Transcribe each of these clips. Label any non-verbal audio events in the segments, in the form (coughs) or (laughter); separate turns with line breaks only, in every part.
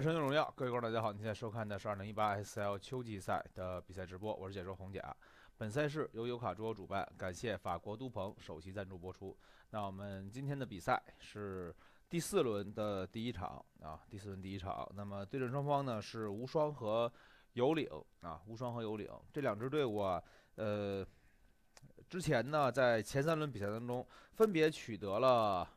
《全球荣耀》，各位观众，大家好！您现在收看的是2018 SL 秋季赛的比赛直播，我是解说红甲。本赛事由尤卡桌主办，感谢法国都彭首席赞助播出。那我们今天的比赛是第四轮的第一场啊，第四轮第一场。那么对阵双方呢是无双和有领啊，无双和有领这两支队伍啊，呃，之前呢在前三轮比赛当中分别取得了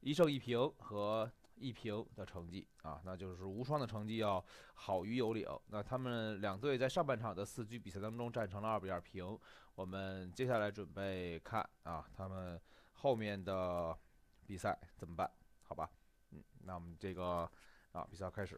一胜一平和。一平的成绩啊，那就是无双的成绩要好于有领。那他们两队在上半场的四局比赛当中战成了二比二平。我们接下来准备看啊，他们后面的比赛怎么办？好吧，嗯，那我们这个啊比赛开始。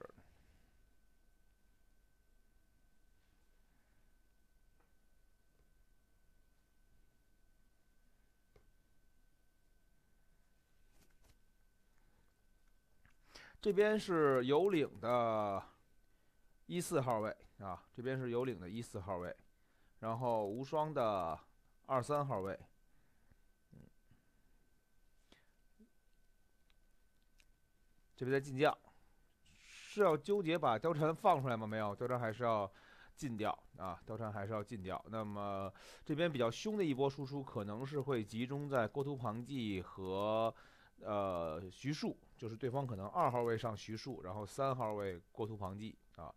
这边是有领的一四号位啊，这边是有领的一四号位，然后无双的二三号位。嗯，这边在进将，是要纠结把貂蝉放出来吗？没有，貂蝉还是要进掉啊，貂蝉还是要进掉。那么这边比较凶的一波输出，可能是会集中在郭图庞纪和。呃，徐庶就是对方可能二号位上徐庶，然后三号位郭图庞吉啊。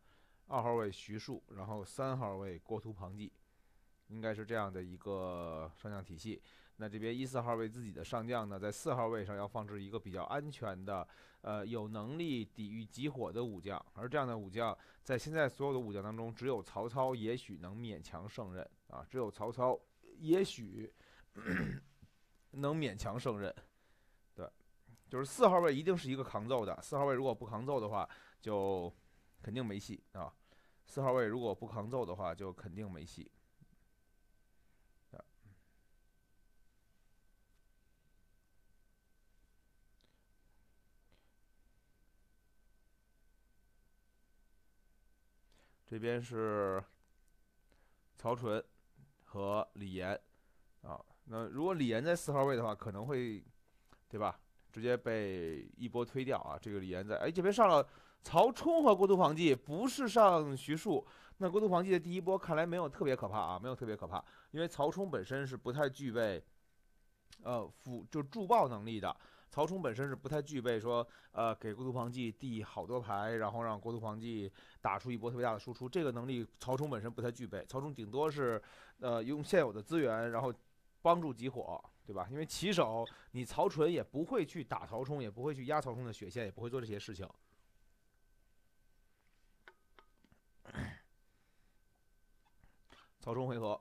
二号位徐庶，然后三号位郭图庞吉，应该是这样的一个上将体系。那这边一四号位自己的上将呢，在四号位上要放置一个比较安全的，呃，有能力抵御急火的武将。而这样的武将在现在所有的武将当中，只有曹操也许能勉强胜任啊，只有曹操也许 (coughs) 能勉强胜任。就是四号位一定是一个抗揍的。四号位如果不抗揍的话，就肯定没戏啊！四号位如果不抗揍的话，就肯定没戏。这边是曹纯和李岩啊。那如果李岩在四号位的话，可能会对吧？直接被一波推掉啊！这个李岩在哎这边上了曹冲和郭图庞记，不是上徐庶。那郭图庞记的第一波看来没有特别可怕啊，没有特别可怕，因为曹冲本身是不太具备，呃辅就助爆能力的。曹冲本身是不太具备说呃给郭图庞记递好多牌，然后让郭图庞记打出一波特别大的输出这个能力，曹冲本身不太具备。曹冲顶多是呃用现有的资源，然后帮助集火。对吧？因为骑手，你曹纯也不会去打曹冲，也不会去压曹冲的血线，也不会做这些事情。曹 (coughs) 冲回合，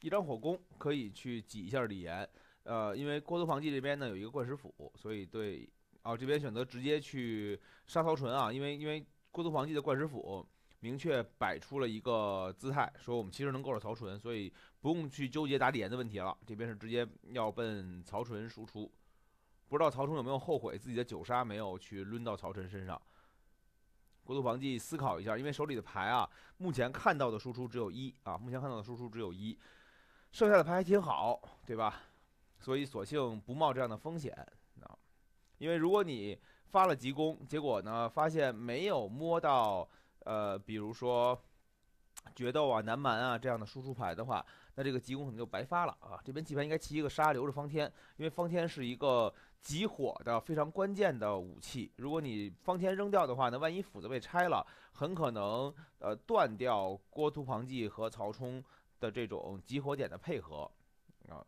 一张火攻可以去挤一下李严。呃，因为郭德庞记这边呢有一个贯石斧，所以对，啊，这边选择直接去杀曹纯啊，因为因为郭德庞记的贯石斧明确摆出了一个姿态，说我们其实能够着曹纯，所以。不用去纠结打底岩的问题了，这边是直接要奔曹纯输出。不知道曹纯有没有后悔自己的九杀没有去抡到曹纯身上。国土防记思考一下，因为手里的牌啊，目前看到的输出只有一啊，目前看到的输出只有一，剩下的牌还挺好，对吧？所以索性不冒这样的风险啊，因为如果你发了急攻，结果呢发现没有摸到呃，比如说决斗啊、南蛮啊这样的输出牌的话。那这个急功可能就白发了啊！这边棋盘应该起一个杀留着方天，因为方天是一个集火的非常关键的武器。如果你方天扔掉的话，那万一斧子被拆了，很可能呃断掉郭图庞纪和曹冲的这种集火点的配合啊！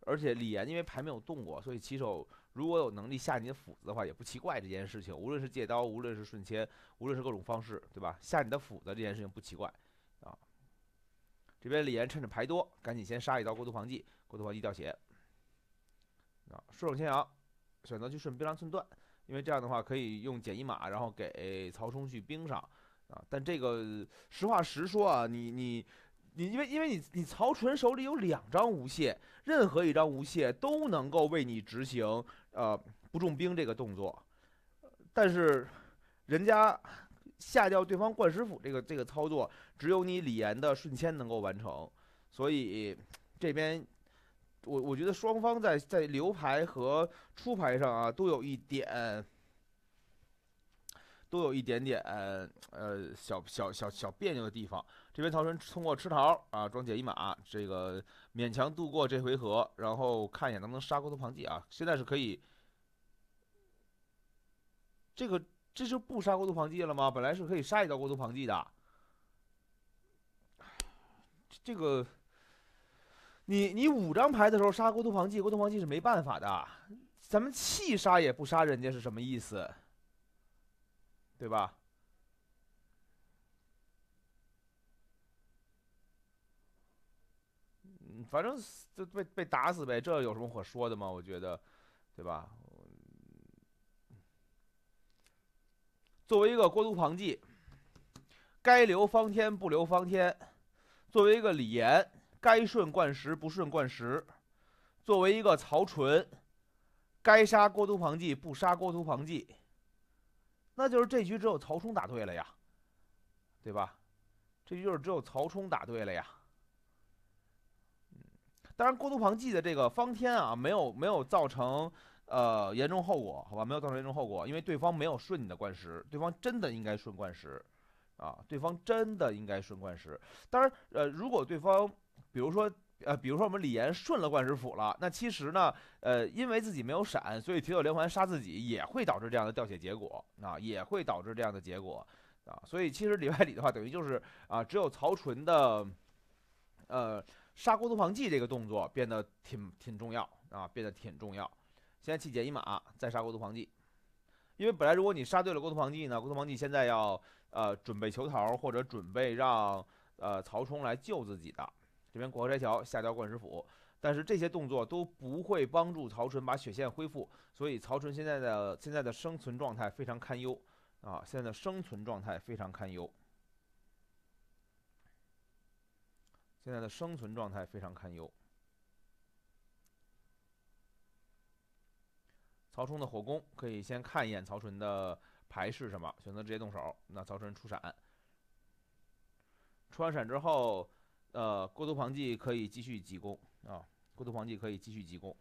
而且李严因为牌没有动过，所以棋手如果有能力下你的斧子的话，也不奇怪这件事情。无论是借刀，无论是顺切，无论是各种方式，对吧？下你的斧子这件事情不奇怪。这边李岩趁着牌多，赶紧先杀一刀过渡黄记，过渡黄记掉血。啊，顺手牵羊，选择去顺兵粮寸断，因为这样的话可以用简易马，然后给曹冲去兵上啊。但这个实话实说啊，你你你，因为因为你你曹纯手里有两张无懈，任何一张无懈都能够为你执行呃不重兵这个动作，但是人家。下掉对方冠师傅这个这个操作，只有你李岩的顺签能够完成，所以这边我我觉得双方在在留牌和出牌上啊，都有一点，都有一点点呃小小小小别扭的地方。这边曹春通过吃桃啊装解一马，这个勉强度过这回合，然后看一眼能不能杀锅头螃蟹啊，现在是可以，这个。这就不杀国都庞记了吗？本来是可以杀一刀国都庞记的。这个，你你五张牌的时候杀国都庞记，国都庞记是没办法的。咱们弃杀也不杀人家是什么意思？对吧？嗯，反正就被被打死呗，这有什么可说的吗？我觉得，对吧？作为一个郭图庞寄，该留方天不留方天；作为一个李严，该顺贯石不顺贯石；作为一个曹纯，该杀郭图庞寄不杀郭图庞寄。那就是这局只有曹冲打对了呀，对吧？这就是只有曹冲打对了呀。当然，郭图庞寄的这个方天啊，没有没有造成。呃，严重后果，好吧，没有造成严重后果，因为对方没有顺你的贯石，对方真的应该顺贯石，啊，对方真的应该顺贯石。当然，呃，如果对方，比如说，呃，比如说我们李岩顺了贯石斧了，那其实呢，呃，因为自己没有闪，所以铁索连环杀自己也会导致这样的掉血结果，啊，也会导致这样的结果，啊，所以其实里外里的话，等于就是啊，只有曹纯的，呃，杀锅毒防计这个动作变得挺挺重要，啊，变得挺重要。先弃减一马，再杀郭图庞吉。因为本来如果你杀对了郭图庞吉呢，郭图庞吉现在要呃准备求逃或者准备让呃曹冲来救自己的。这边过河拆桥，下掉灌石府，但是这些动作都不会帮助曹纯把血线恢复，所以曹纯现在的现在的生存状态非常堪忧啊！现在的生存状态非常堪忧，现在的生存状态非常堪忧。曹冲的火攻可以先看一眼曹纯的牌是什么，选择直接动手。那曹纯出闪，出完闪之后，呃，郭图狂记可以继续急攻啊，郭图狂记可以继续急攻。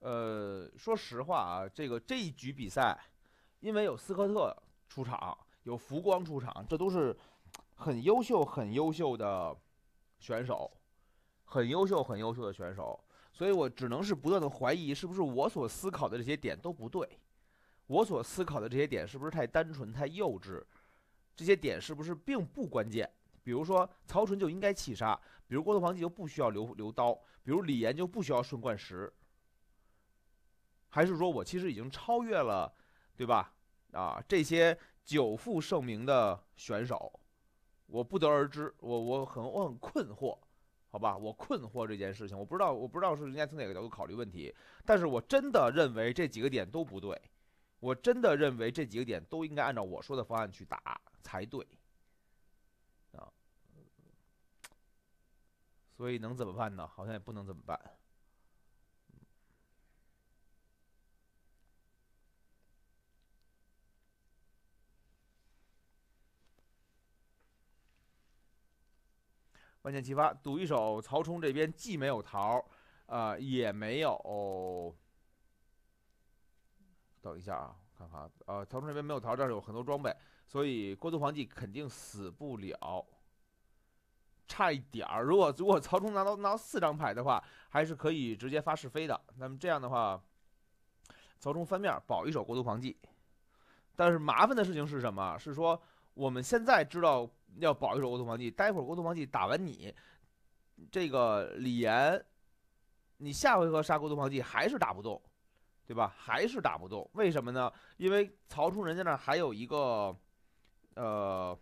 呃，说实话啊，这个这一局比赛，因为有斯科特出场，有浮光出场，这都是。很优秀、很优秀的选手，很优秀、很优秀的选手，所以我只能是不断的怀疑，是不是我所思考的这些点都不对？我所思考的这些点是不是太单纯、太幼稚？这些点是不是并不关键？比如说，曹纯就应该弃杀；比如郭德纲就不需要留留刀；比如李岩就不需要顺贯石。还是说我其实已经超越了，对吧？啊，这些久负盛名的选手。我不得而知，我我很我很困惑，好吧，我困惑这件事情，我不知道我不知道是人家从哪个角度考虑问题，但是我真的认为这几个点都不对，我真的认为这几个点都应该按照我说的方案去打才对，啊，所以能怎么办呢？好像也不能怎么办。万箭齐发，赌一手曹冲这边既没有桃，呃，也没有。等一下啊，看看啊，曹冲这边没有桃，这是有很多装备，所以郭都狂记肯定死不了。差一点儿，如果如果曹冲拿到拿到四张牌的话，还是可以直接发是非的。那么这样的话，曹冲翻面保一手郭都狂记，但是麻烦的事情是什么？是说我们现在知道。要保一手郭图防计，待会儿郭图防计打完你这个李岩，你下回合杀郭图防计还是打不动，对吧？还是打不动，为什么呢？因为曹冲人家那还有一个，呃，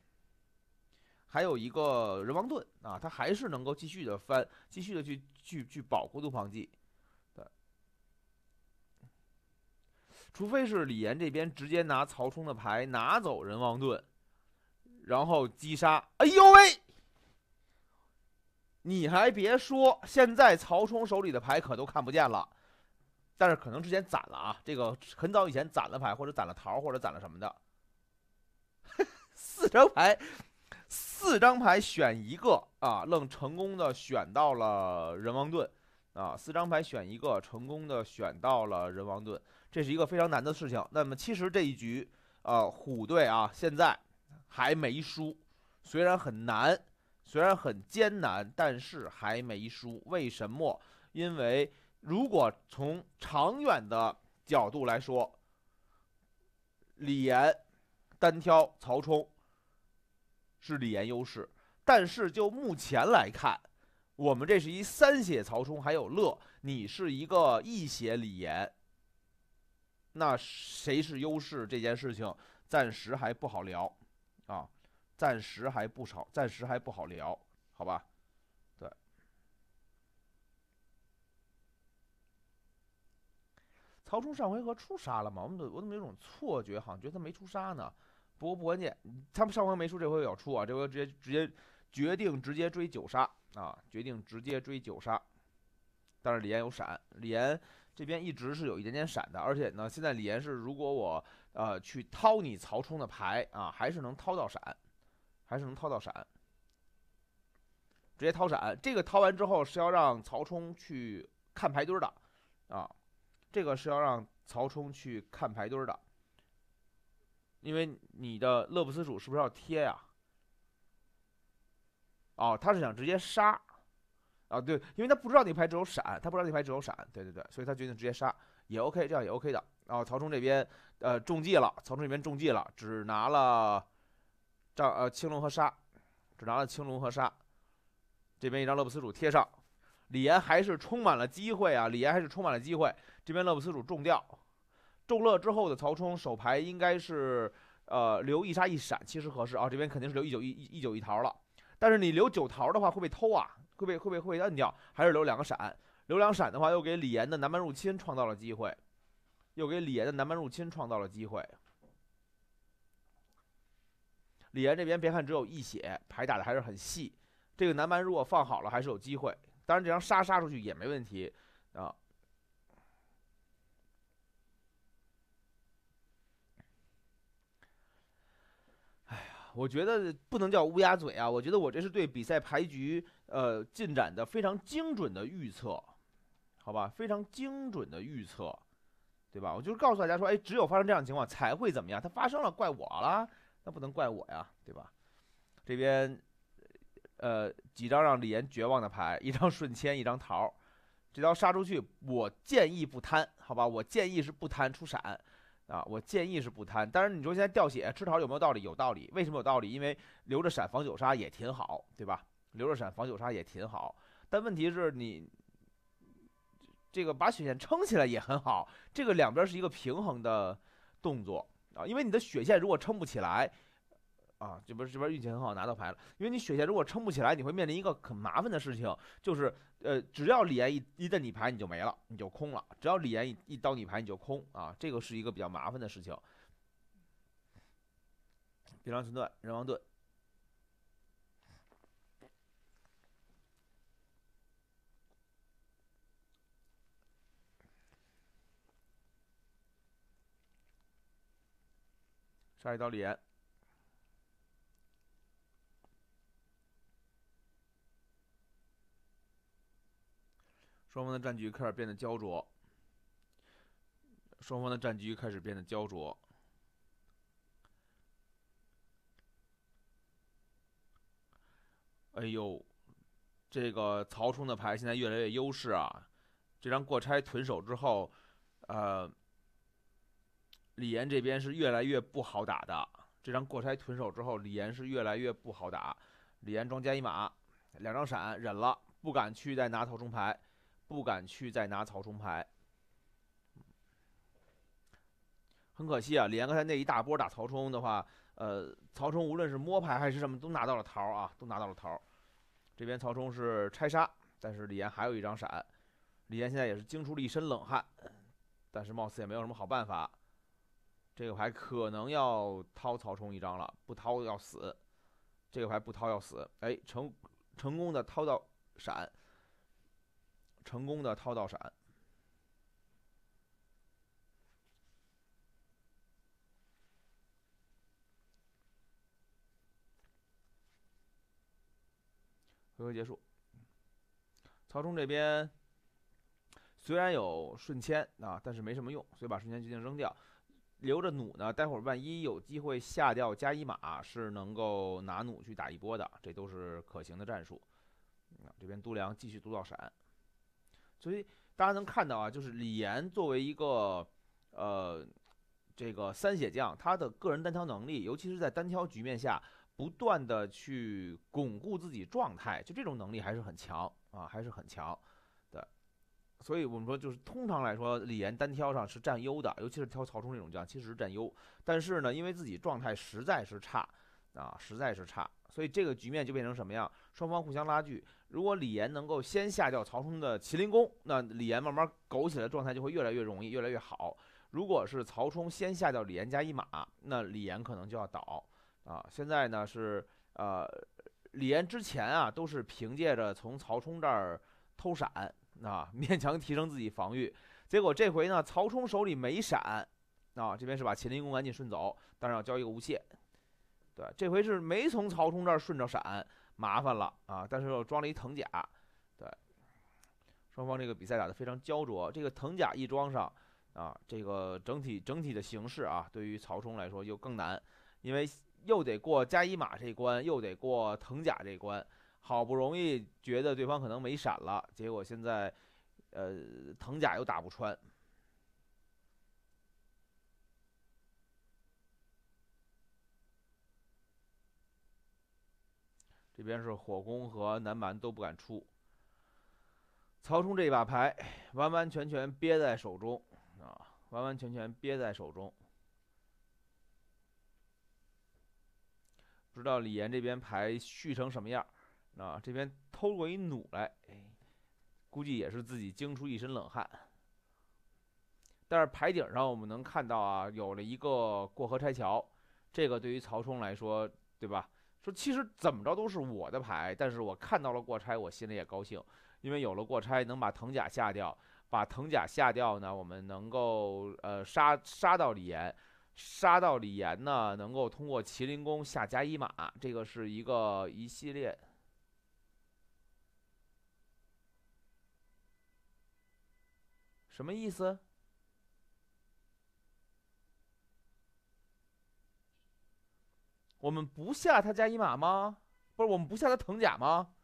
还有一个人王盾啊，他还是能够继续的翻，继续的去去去保郭图防计除非是李岩这边直接拿曹冲的牌拿走人王盾。然后击杀，哎呦喂！你还别说，现在曹冲手里的牌可都看不见了。但是可能之前攒了啊，这个很早以前攒了牌，或者攒了桃，或者攒了什么的。(laughs) 四张牌，四张牌选一个啊，愣成功的选到了人王盾啊！四张牌选一个，成功的选到了人王盾，这是一个非常难的事情。那么其实这一局啊，虎队啊，现在。还没输，虽然很难，虽然很艰难，但是还没输。为什么？因为如果从长远的角度来说，李岩单挑曹冲是李岩优势。但是就目前来看，我们这是一三血曹冲，还有乐，你是一个一血李岩，那谁是优势？这件事情暂时还不好聊。啊，暂时还不少，暂时还不好聊，好吧？对。曹冲上回合出杀了吗？我怎我怎么有种错觉，好像觉得他没出杀呢？不过不关键，他们上回没出，这回要出啊！这回直接直接决定直接追九杀啊！决定直接追九杀。但是李岩有闪，李岩这边一直是有一点点闪的，而且呢，现在李岩是如果我。呃，去掏你曹冲的牌啊，还是能掏到闪，还是能掏到闪，直接掏闪。这个掏完之后是要让曹冲去看牌堆的啊，这个是要让曹冲去看牌堆的，因为你的乐不思蜀是不是要贴呀？哦，他是想直接杀啊，对，因为他不知道你牌只有闪，他不知道你牌只有闪，对对对，所以他决定直接杀也 OK，这样也 OK 的。然后曹冲这边，呃，中计了。曹冲这边中计了，只拿了张呃青龙和杀，只拿了青龙和杀。这边一张乐不思蜀贴上，李岩还是充满了机会啊！李岩还是充满了机会。这边乐不思蜀中掉，中乐之后的曹冲手牌应该是呃留一杀一闪其实合适啊。这边肯定是留一九一一一九一桃了，但是你留九桃的话会被偷啊，会被会被会被摁掉，还是留两个闪。留两闪的话又给李岩的南蛮入侵创造了机会。又给李岩的南蛮入侵创造了机会。李岩这边别看只有一血，牌打的还是很细。这个南蛮如果放好了，还是有机会。当然，这张杀杀出去也没问题啊。哎呀，我觉得不能叫乌鸦嘴啊！我觉得我这是对比赛牌局呃进展的非常精准的预测，好吧，非常精准的预测。对吧？我就是告诉大家说，哎，只有发生这样的情况才会怎么样？它发生了，怪我了？那不能怪我呀，对吧？这边，呃，几张让李岩绝望的牌，一张顺千，一张桃，这刀杀出去，我建议不贪，好吧？我建议是不贪出闪啊，我建议是不贪。但是你说现在掉血吃桃有没有道理？有道理。为什么有道理？因为留着闪防九杀也挺好，对吧？留着闪防九杀也挺好。但问题是你。这个把血线撑起来也很好，这个两边是一个平衡的动作啊，因为你的血线如果撑不起来啊，这边这边运气很好拿到牌了，因为你血线如果撑不起来，你会面临一个很麻烦的事情，就是呃，只要李岩一一旦你牌你就没了，你就空了，只要李岩一一刀你牌你就空啊，这个是一个比较麻烦的事情。冰狼盾，人王盾。下一道脸，双方的战局开始变得焦灼。双方的战局开始变得焦灼。哎呦，这个曹冲的牌现在越来越优势啊！这张过拆屯守之后，呃。李岩这边是越来越不好打的。这张过拆屯手之后，李岩是越来越不好打。李岩庄加一马，两张闪忍了，不敢去再拿曹冲牌，不敢去再拿曹冲牌。很可惜啊，李岩刚才那一大波打曹冲的话，呃，曹冲无论是摸牌还是什么都拿到了桃啊，都拿到了桃。这边曹冲是拆杀，但是李岩还有一张闪，李岩现在也是惊出了一身冷汗，但是貌似也没有什么好办法。这个牌可能要掏曹冲一张了，不掏要死。这个牌不掏要死。哎，成成功的掏到闪，成功的掏到闪。回合结束。曹冲这边虽然有瞬签啊，但是没什么用，所以把瞬签决定扔掉。留着弩呢，待会儿万一有机会下掉加一马，是能够拿弩去打一波的，这都是可行的战术。这边都良继续度到闪，所以大家能看到啊，就是李岩作为一个呃这个三血将，他的个人单挑能力，尤其是在单挑局面下，不断的去巩固自己状态，就这种能力还是很强啊，还是很强的。所以我们说，就是通常来说，李岩单挑上是占优的，尤其是挑曹冲这种将，其实是占优。但是呢，因为自己状态实在是差啊，实在是差，所以这个局面就变成什么样？双方互相拉锯。如果李岩能够先下掉曹冲的麒麟弓，那李岩慢慢苟起来，状态就会越来越容易，越来越好。如果是曹冲先下掉李岩加一马，那李岩可能就要倒啊。现在呢是呃，李岩之前啊都是凭借着从曹冲这儿偷闪。啊，(laughs) 勉强提升自己防御，结果这回呢，曹冲手里没闪，啊，这边是把秦林弓赶紧顺走，但是要交一个无懈。对，这回是没从曹冲这儿顺着闪，麻烦了啊！但是又装了一藤甲，对，双方这个比赛打得非常焦灼。这个藤甲一装上啊，这个整体整体的形势啊，对于曹冲来说就更难，因为又得过加一马这关，又得过藤甲这关。好不容易觉得对方可能没闪了，结果现在，呃，藤甲又打不穿。这边是火攻和南蛮都不敢出。曹冲这把牌完完全全憋在手中啊，完完全全憋在手中。不知道李岩这边牌续成什么样。啊，这边偷过一弩来，哎，估计也是自己惊出一身冷汗。但是牌顶上我们能看到啊，有了一个过河拆桥，这个对于曹冲来说，对吧？说其实怎么着都是我的牌，但是我看到了过拆，我心里也高兴，因为有了过拆，能把藤甲下掉，把藤甲下掉呢，我们能够呃杀杀到李岩，杀到李岩呢，能够通过麒麟弓下加一马，这个是一个一系列。什么意思？我们不下他加一马吗？不是，我们不下他藤甲吗？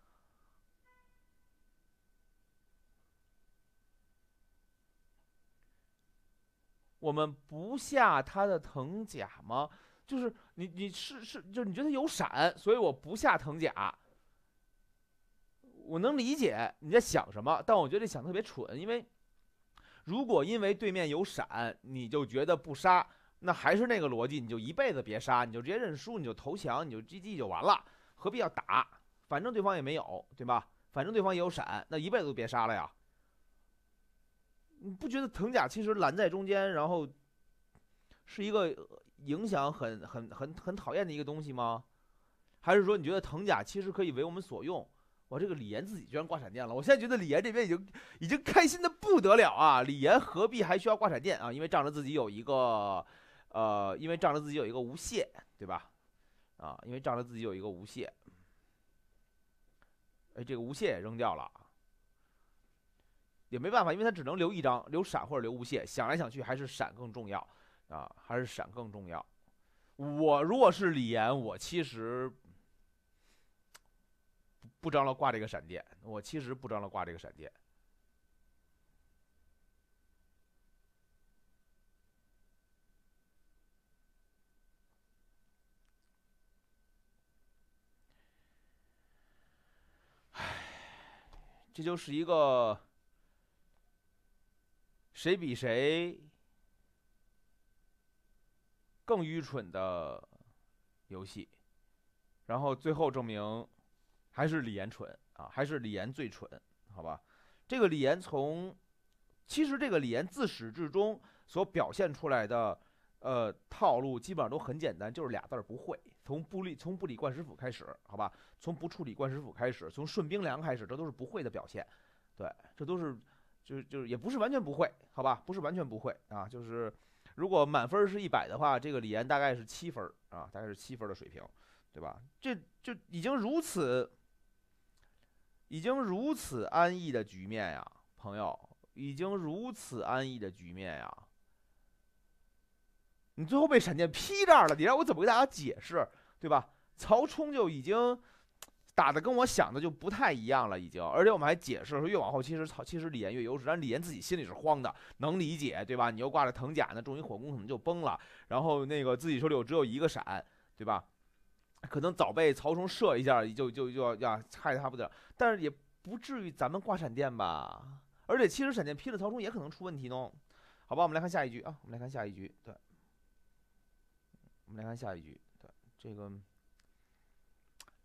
我们不下他的藤甲吗？就是你，你是是，就是你觉得他有闪，所以我不下藤甲。我能理解你在想什么，但我觉得这想特别蠢，因为。如果因为对面有闪，你就觉得不杀，那还是那个逻辑，你就一辈子别杀，你就直接认输，你就投降，你就 GG 就完了，何必要打？反正对方也没有，对吧？反正对方也有闪，那一辈子都别杀了呀。你不觉得藤甲其实拦在中间，然后是一个影响很很很很讨厌的一个东西吗？还是说你觉得藤甲其实可以为我们所用？我这个李岩自己居然挂闪电了！我现在觉得李岩这边已经已经开心的不得了啊！李岩何必还需要挂闪电啊？因为仗着自己有一个呃，因为仗着自己有一个无懈，对吧？啊，因为仗着自己有一个无懈，哎，这个无懈也扔掉了，也没办法，因为他只能留一张，留闪或者留无懈。想来想去，还是闪更重要啊，还是闪更重要。我如果是李岩，我其实。不张罗挂这个闪电，我其实不张罗挂这个闪电。哎，这就是一个谁比谁更愚蠢的游戏，然后最后证明。还是李岩蠢啊，还是李岩最蠢，好吧？这个李岩从，其实这个李岩自始至终所表现出来的，呃，套路基本上都很简单，就是俩字儿不会。从不理从不理冠师傅开始，好吧？从不处理冠师傅开始，从顺冰凉开始，这都是不会的表现。对，这都是就就也不是完全不会，好吧？不是完全不会啊，就是如果满分是一百的话，这个李岩大概是七分啊，大概是七分的水平，对吧？这就已经如此。已经如此安逸的局面呀，朋友！已经如此安逸的局面呀，你最后被闪电劈这儿了，你让我怎么给大家解释，对吧？曹冲就已经打的跟我想的就不太一样了，已经。而且我们还解释说，越往后其实曹，其实李岩越优势，但李岩自己心里是慌的，能理解，对吧？你又挂着藤甲，那中一火攻可能就崩了，然后那个自己手里又只有一个闪，对吧？可能早被曹冲射一下，就就就要要害他不得。但是也不至于咱们挂闪电吧？而且其实闪电劈了曹冲也可能出问题呢。好吧，我们来看下一局啊，我们来看下一局。对，我们来看下一局。对，这个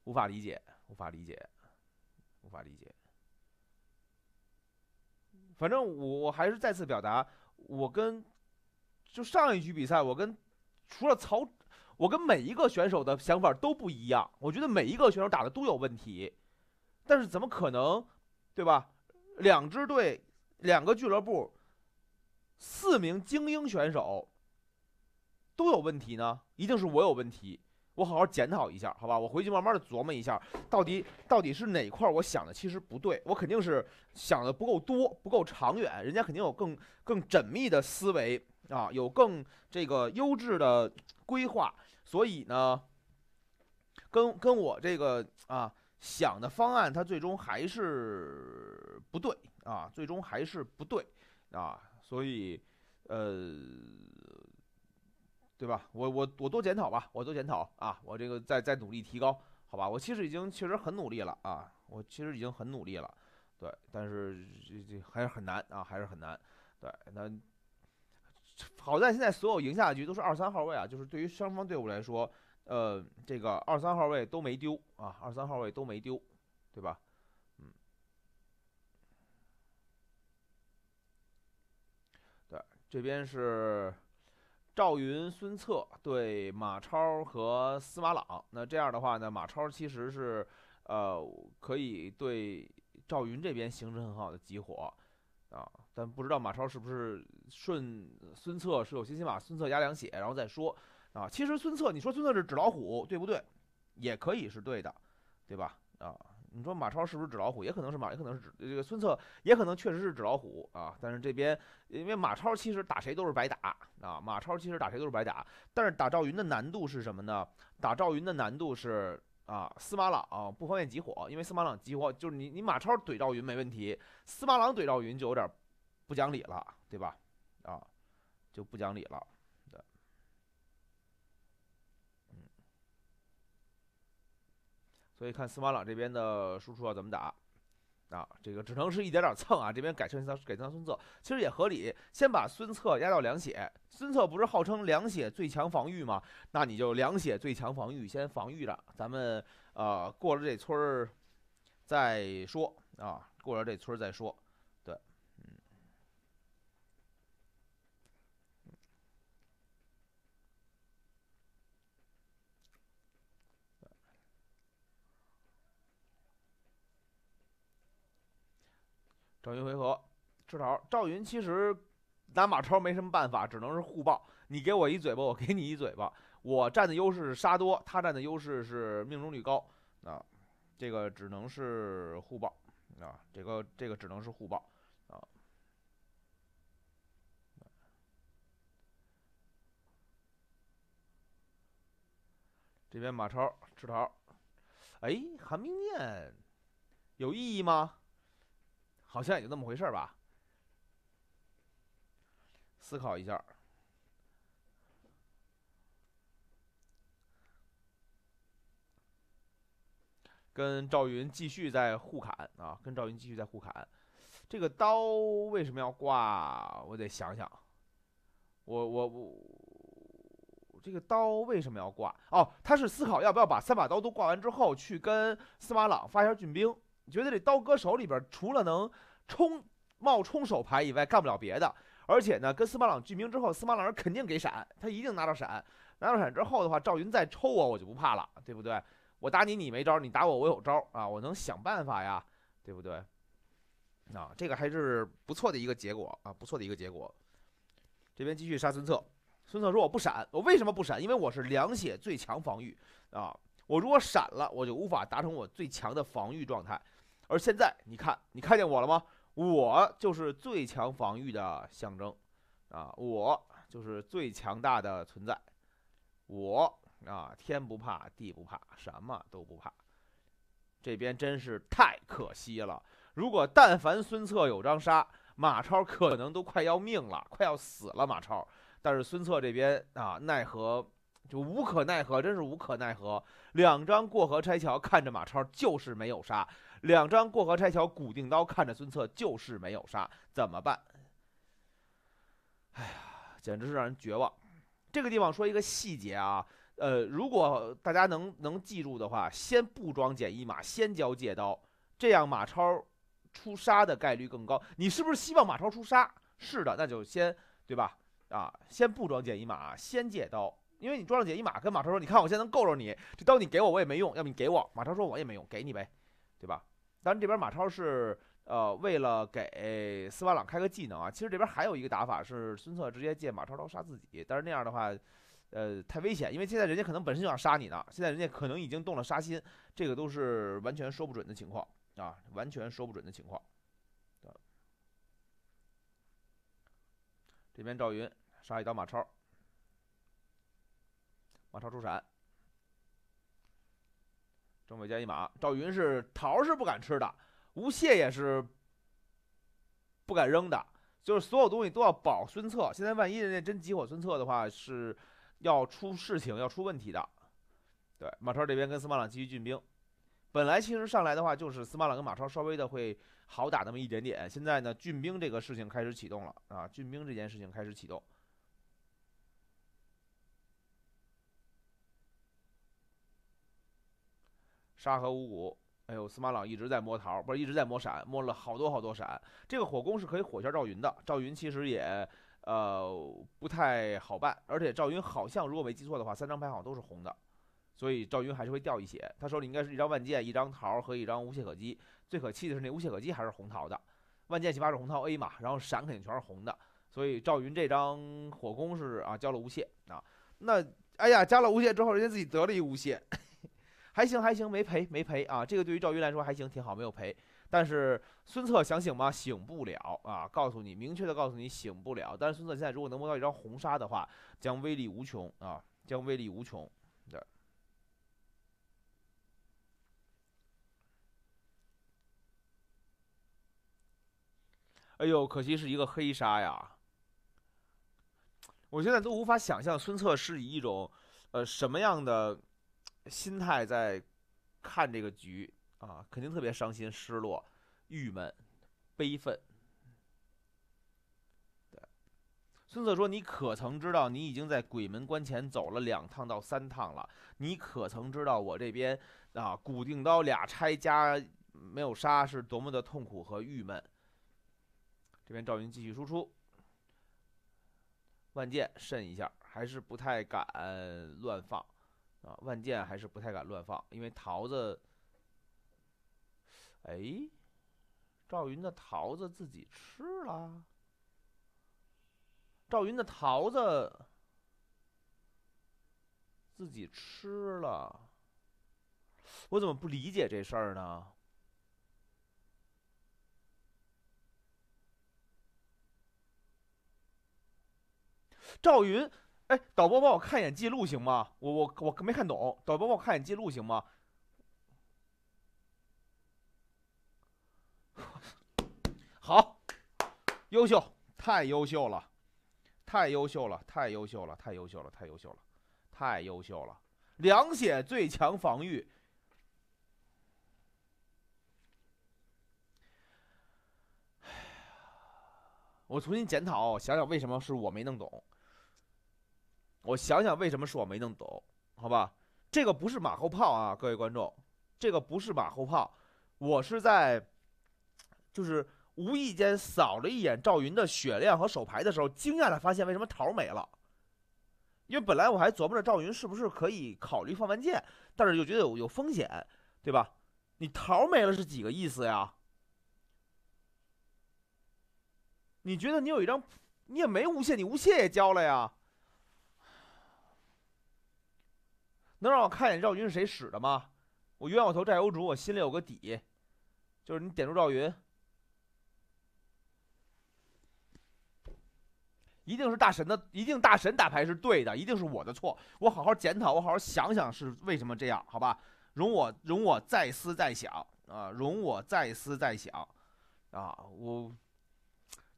无法理解，无法理解，无法理解。反正我我还是再次表达，我跟就上一局比赛，我跟除了曹，我跟每一个选手的想法都不一样。我觉得每一个选手打的都有问题。但是怎么可能，对吧？两支队、两个俱乐部、四名精英选手都有问题呢？一定是我有问题，我好好检讨一下，好吧？我回去慢慢的琢磨一下，到底到底是哪块我想的其实不对，我肯定是想的不够多，不够长远。人家肯定有更更缜密的思维啊，有更这个优质的规划。所以呢，跟跟我这个啊。想的方案，他最终还是不对啊，最终还是不对啊，所以，呃，对吧？我我我多检讨吧，我多检讨啊，我这个再再努力提高，好吧？我其实已经确实很努力了啊，我其实已经很努力了，对，但是这这还是很难啊，还是很难，对。那好在现在所有赢下的局都是二三号位啊，就是对于双方队伍来说。呃，这个二三号位都没丢啊，二三号位都没丢，对吧？嗯，对，这边是赵云、孙策对马超和司马朗。那这样的话呢，马超其实是呃可以对赵云这边形成很好的集火啊，但不知道马超是不是顺孙策是有信心把孙策压两血，然后再说。啊，其实孙策，你说孙策是纸老虎，对不对？也可以是对的，对吧？啊，你说马超是不是纸老虎？也可能是马，也可能是纸。这个孙策也可能确实是纸老虎啊。但是这边，因为马超其实打谁都是白打啊。马超其实打谁都是白打，但是打赵云的难度是什么呢？打赵云的难度是啊，司马朗不方便集火，因为司马朗集火就是你你马超怼赵云没问题，司马朗怼赵云就有点不讲理了，对吧？啊，就不讲理了。所以看司马朗这边的输出要怎么打，啊，这个只能是一点点蹭啊。这边改成改成孙策，其实也合理。先把孙策压到两血，孙策不是号称两血最强防御吗？那你就两血最强防御先防御着，咱们呃过了这村儿再说啊，过了这村儿再说。赵云回合，吃桃。赵云其实拿马超没什么办法，只能是互爆。你给我一嘴巴，我给你一嘴巴。我占的优势是杀多，他占的优势是命中率高。啊，这个只能是互爆。啊，这个这个只能是互爆。啊，这边马超吃桃。哎，寒冰剑有意义吗？好像也就那么回事儿吧。思考一下，跟赵云继续在互砍啊，跟赵云继续在互砍。这个刀为什么要挂？我得想想。我我我，这个刀为什么要挂？哦，他是思考要不要把三把刀都挂完之后，去跟司马朗发一下军兵。你觉得这刀哥手里边除了能冲冒充手牌以外，干不了别的。而且呢，跟司马朗聚名之后，司马朗肯定给闪，他一定拿到闪，拿到闪之后的话，赵云再抽我，我就不怕了，对不对？我打你，你没招；你打我，我有招啊！我能想办法呀，对不对？啊，这个还是不错的一个结果啊，不错的一个结果。这边继续杀孙策，孙策说我不闪，我为什么不闪？因为我是两血最强防御啊！我如果闪了，我就无法达成我最强的防御状态。而现在，你看，你看见我了吗？我就是最强防御的象征啊！我就是最强大的存在，我啊，天不怕地不怕，什么都不怕。这边真是太可惜了，如果但凡孙策有张杀，马超可能都快要命了，快要死了。马超，但是孙策这边啊，奈何就无可奈何，真是无可奈何。两张过河拆桥，看着马超就是没有杀。两张过河拆桥，古定刀看着孙策就是没有杀，怎么办？哎呀，简直是让人绝望。这个地方说一个细节啊，呃，如果大家能能记住的话，先不装简易马，先交借刀，这样马超出杀的概率更高。你是不是希望马超出杀？是的，那就先对吧？啊，先不装简易马，先借刀，因为你装了简易马，跟马超说，你看我现在能够着你，这刀你给我我也没用，要不你给我？马超说我也没用，给你呗。对吧？当然这边马超是，呃，为了给司马朗开个技能啊。其实这边还有一个打法是孙策直接借马超刀杀自己，但是那样的话，呃，太危险，因为现在人家可能本身就想杀你呢，现在人家可能已经动了杀心，这个都是完全说不准的情况啊，完全说不准的情况。这边赵云杀一刀马超，马超出闪。正委加一马，赵云是桃是不敢吃的，吴谢也是不敢扔的，就是所有东西都要保孙策。现在万一人家真急火孙策的话，是要出事情、要出问题的。对，马超这边跟司马朗继续进兵，本来其实上来的话就是司马朗跟马超稍微的会好打那么一点点。现在呢，进兵这个事情开始启动了啊，进兵这件事情开始启动。沙河五谷，哎呦，司马朗一直在摸桃，不是一直在摸闪，摸了好多好多闪。这个火攻是可以火下赵云的，赵云其实也呃不太好办，而且赵云好像如果没记错的话，三张牌好像都是红的，所以赵云还是会掉一血。他手里应该是一张万箭，一张桃和一张无懈可击。最可气的是那无懈可击还是红桃的，万箭起发是红桃 A 嘛，然后闪肯定全是红的，所以赵云这张火攻是啊交了无懈啊，那哎呀，加了无懈之后，人家自己得了一无懈。还行还行，没赔没赔啊！这个对于赵云来说还行挺好，没有赔。但是孙策想醒吗？醒不了啊！告诉你，明确的告诉你，醒不了。但是孙策现在如果能摸到一张红纱的话，将威力无穷啊！将威力无穷。对。哎呦，可惜是一个黑纱呀！我现在都无法想象孙策是以一种呃什么样的。心态在看这个局啊，肯定特别伤心、失落、郁闷、悲愤。对，孙策说：“你可曾知道，你已经在鬼门关前走了两趟到三趟了？你可曾知道，我这边啊，骨定刀俩拆加没有杀，是多么的痛苦和郁闷？”这边赵云继续输出，万箭慎一下，还是不太敢乱放。啊，万箭还是不太敢乱放，因为桃子，哎，赵云的桃子自己吃了，赵云的桃子自己吃了，我怎么不理解这事儿呢？赵云。哎，导播帮我看一眼记录行吗？我我我没看懂，导播帮我看一眼记录行吗？(laughs) 好，优秀，太优秀了，太优秀了，太优秀了，太优秀了，太优秀了，太优秀了，两血最强防御。(sighs) 我重新检讨，想想为什么是我没弄懂。我想想为什么是我没弄懂，好吧，这个不是马后炮啊，各位观众，这个不是马后炮，我是在，就是无意间扫了一眼赵云的血量和手牌的时候，惊讶的发现为什么桃没了，因为本来我还琢磨着赵云是不是可以考虑放完箭，但是又觉得有有风险，对吧？你桃没了是几个意思呀？你觉得你有一张，你也没无限，你无限也交了呀？能让我看一眼赵云是谁使的吗？我冤有头债有主，我心里有个底。就是你点住赵云，一定是大神的，一定大神打牌是对的，一定是我的错。我好好检讨，我好好想想是为什么这样，好吧？容我容我再思再想啊，容我再思再想啊，我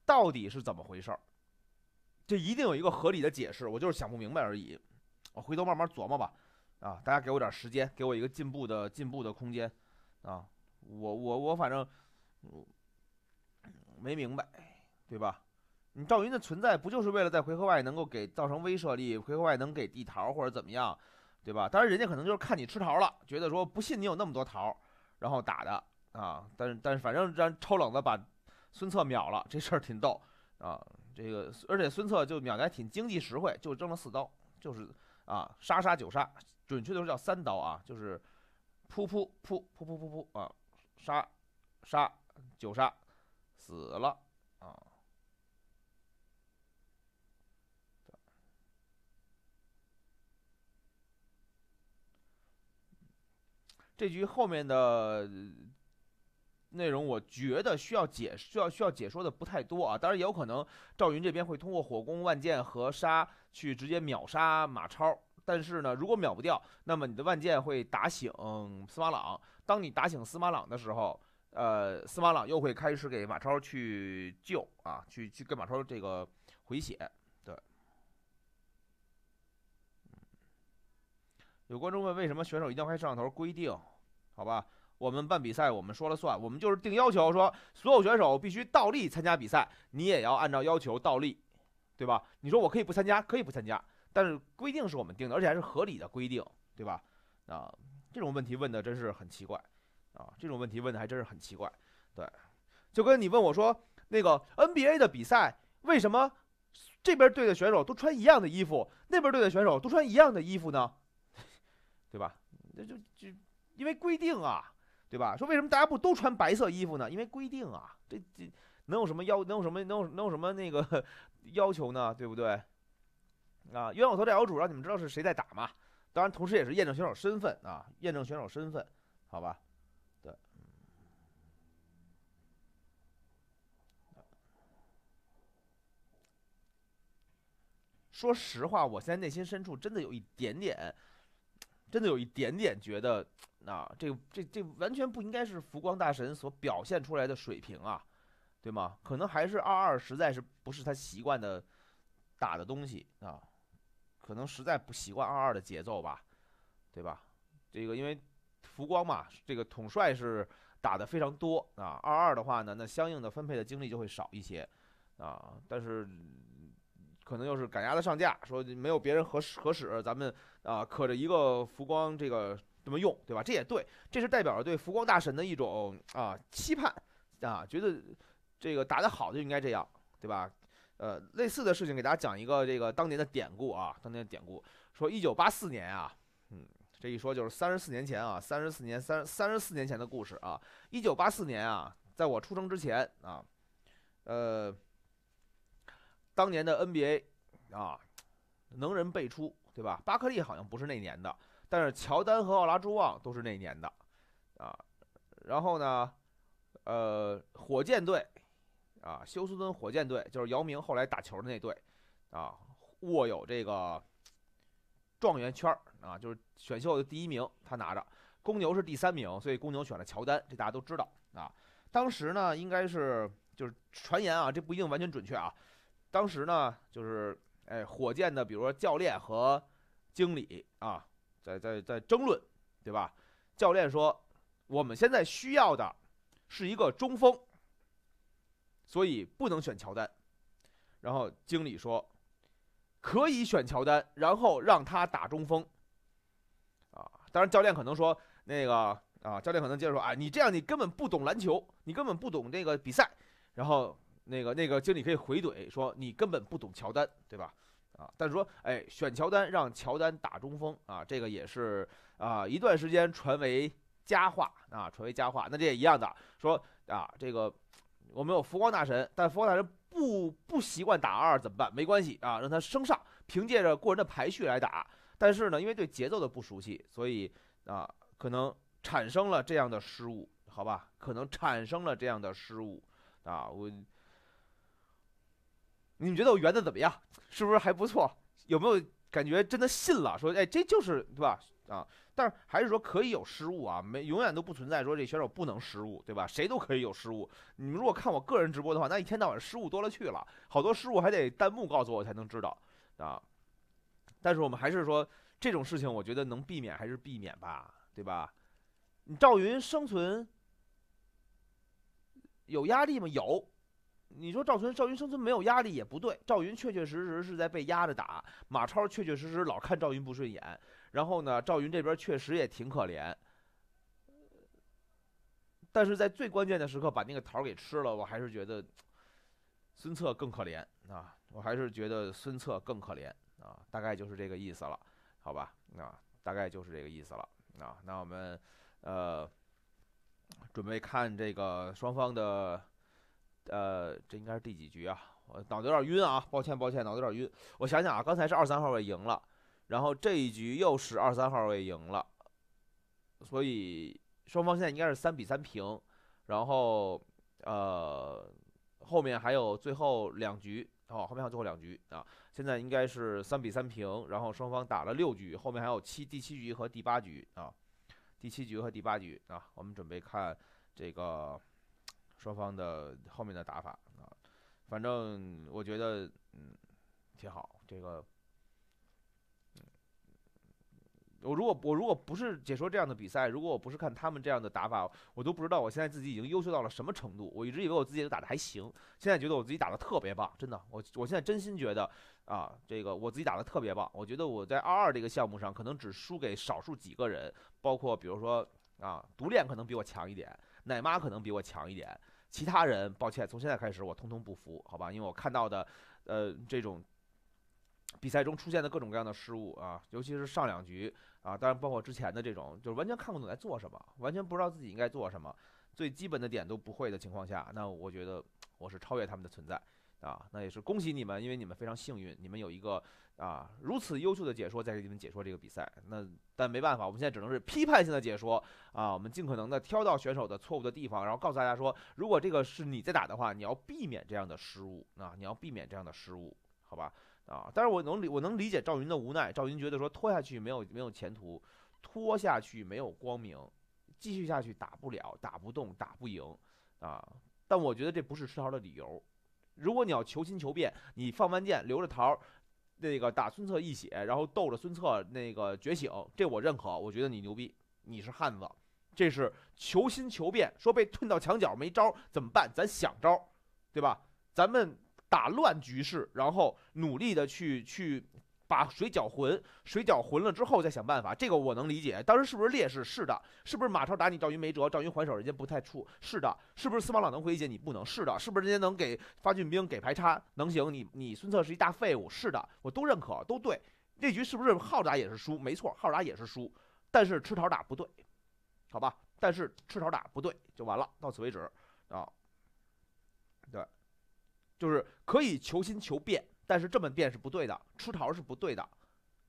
到底是怎么回事儿？这一定有一个合理的解释，我就是想不明白而已。我回头慢慢琢磨吧。啊，大家给我点时间，给我一个进步的进步的空间，啊，我我我反正没明白，对吧？你赵云的存在不就是为了在回合外能够给造成威慑力，回合外能给地桃或者怎么样，对吧？当然人家可能就是看你吃桃了，觉得说不信你有那么多桃，然后打的啊。但是但是反正咱超冷的把孙策秒了，这事儿挺逗啊。这个而且孙策就秒的挺经济实惠，就扔了四刀，就是啊，杀杀九杀。准确的说叫三刀啊，就是，噗噗噗噗噗噗噗啊，杀，杀，九杀，死了啊！这局后面的内容，我觉得需要解需要需要解说的不太多啊，当然也有可能赵云这边会通过火攻万箭和杀去直接秒杀马超。但是呢，如果秒不掉，那么你的万箭会打醒司马朗。当你打醒司马朗的时候，呃，司马朗又会开始给马超去救啊，去去跟马超这个回血。对，有观众问为什么选手一定要开摄像头？规定，好吧，我们办比赛我们说了算，我们就是定要求说所有选手必须倒立参加比赛，你也要按照要求倒立，对吧？你说我可以不参加，可以不参加。但是规定是我们定的，而且还是合理的规定，对吧？啊，这种问题问的真是很奇怪，啊，这种问题问的还真是很奇怪。对，就跟你问我说，那个 NBA 的比赛为什么这边队的选手都穿一样的衣服，那边队的选手都穿一样的衣服呢？(laughs) 对吧？那就就因为规定啊，对吧？说为什么大家不都穿白色衣服呢？因为规定啊，这这能有什么要能有什么能有能有什么那个 (laughs) 要求呢？对不对？啊，冤枉头债有主，让你们知道是谁在打嘛。当然，同时也是验证选手身份啊，验证选手身份，好吧？对。说实话，我现在内心深处真的有一点点，真的有一点点觉得，啊，这这这完全不应该是浮光大神所表现出来的水平啊，对吗？可能还是二二实在是不是他习惯的打的东西啊。可能实在不习惯二二的节奏吧，对吧？这个因为浮光嘛，这个统帅是打的非常多啊。二二的话呢，那相应的分配的精力就会少一些啊。但是可能又是赶鸭子上架，说没有别人合适合适，咱们啊可着一个浮光这个这么用，对吧？这也对，这是代表着对浮光大神的一种啊期盼啊，觉得这个打得好就应该这样，对吧？呃，类似的事情，给大家讲一个这个当年的典故啊，当年的典故，说一九八四年啊，嗯，这一说就是三十四年前啊，三十四年三三十四年前的故事啊，一九八四年啊，在我出生之前啊，呃，当年的 NBA 啊，能人辈出，对吧？巴克利好像不是那年的，但是乔丹和奥拉朱旺都是那年的啊，然后呢，呃，火箭队。啊，休斯敦火箭队就是姚明后来打球的那队，啊，握有这个状元圈儿啊，就是选秀的第一名，他拿着。公牛是第三名，所以公牛选了乔丹，这大家都知道啊。当时呢，应该是就是传言啊，这不一定完全准确啊。当时呢，就是哎，火箭的比如说教练和经理啊，在在在争论，对吧？教练说，我们现在需要的是一个中锋。所以不能选乔丹，然后经理说，可以选乔丹，然后让他打中锋。啊，当然教练可能说那个啊，教练可能接着说啊，你这样你根本不懂篮球，你根本不懂这个比赛。然后那个那个经理可以回怼说你根本不懂乔丹，对吧？啊，但是说哎，选乔丹让乔丹打中锋啊，这个也是啊一段时间传为佳话啊，传为佳话。那这也一样的说啊，这个。我们有佛光大神，但佛光大神不不习惯打二怎么办？没关系啊，让他升上，凭借着过人的排序来打。但是呢，因为对节奏的不熟悉，所以啊，可能产生了这样的失误，好吧？可能产生了这样的失误啊！我，你们觉得我圆的怎么样？是不是还不错？有没有感觉真的信了？说，哎，这就是对吧？啊，但是还是说可以有失误啊，没永远都不存在说这选手不能失误，对吧？谁都可以有失误。你们如果看我个人直播的话，那一天到晚失误多了去了，好多失误还得弹幕告诉我才能知道啊。但是我们还是说这种事情，我觉得能避免还是避免吧，对吧？你赵云生存有压力吗？有。你说赵存赵云生存没有压力也不对，赵云确确实实是在被压着打，马超确确实实老看赵云不顺眼。然后呢，赵云这边确实也挺可怜，但是在最关键的时刻把那个桃给吃了，我还是觉得孙策更可怜啊！我还是觉得孙策更可怜啊！大概就是这个意思了，好吧？啊，大概就是这个意思了啊！那我们呃，准备看这个双方的呃，这应该是第几局啊？我脑子有点晕啊，抱歉抱歉，脑子有点晕。我想想啊，刚才是二三号位赢了。然后这一局又是二三号位赢了，所以双方现在应该是三比三平。然后，呃，后面还有最后两局，哦，后面还有最后两局啊。现在应该是三比三平，然后双方打了六局，后面还有七第七局和第八局啊，第七局和第八局啊。我们准备看这个双方的后面的打法啊。反正我觉得，嗯，挺好，这个。我如果我如果不是解说这样的比赛，如果我不是看他们这样的打法，我都不知道我现在自己已经优秀到了什么程度。我一直以为我自己打的还行，现在觉得我自己打的特别棒，真的。我我现在真心觉得啊，这个我自己打的特别棒。我觉得我在二二这个项目上可能只输给少数几个人，包括比如说啊，独练可能比我强一点，奶妈可能比我强一点，其他人，抱歉，从现在开始我通通不服，好吧？因为我看到的，呃，这种。比赛中出现的各种各样的失误啊，尤其是上两局啊，当然包括之前的这种，就是完全看不懂在做什么，完全不知道自己应该做什么，最基本的点都不会的情况下，那我觉得我是超越他们的存在啊。那也是恭喜你们，因为你们非常幸运，你们有一个啊如此优秀的解说在给你们解说这个比赛。那但没办法，我们现在只能是批判性的解说啊，我们尽可能的挑到选手的错误的地方，然后告诉大家说，如果这个是你在打的话，你要避免这样的失误啊，你要避免这样的失误，好吧？啊，但是我能理我能理解赵云的无奈。赵云觉得说拖下去没有没有前途，拖下去没有光明，继续下去打不了，打不动，打不赢啊。但我觉得这不是吃桃的理由。如果你要求新求变，你放完箭留着桃，那个打孙策一血，然后逗着孙策那个觉醒，这我认可。我觉得你牛逼，你是汉子，这是求新求变。说被吞到墙角没招怎么办？咱想招，对吧？咱们。打乱局势，然后努力的去去把水搅浑，水搅浑了之后再想办法，这个我能理解。当时是不是劣势？是的。是不是马超打你赵云没辙，赵云还手，人家不太怵？是的。是不是司马朗能回血你不能？是的。是不是人家能给发军兵给排插能行？你你孙策是一大废物？是的，我都认可，都对。这局是不是耗打也是输？没错，耗打也是输。但是赤潮打不对，好吧？但是赤潮打不对就完了，到此为止啊。对。就是可以求新求变，但是这么变是不对的，出逃是不对的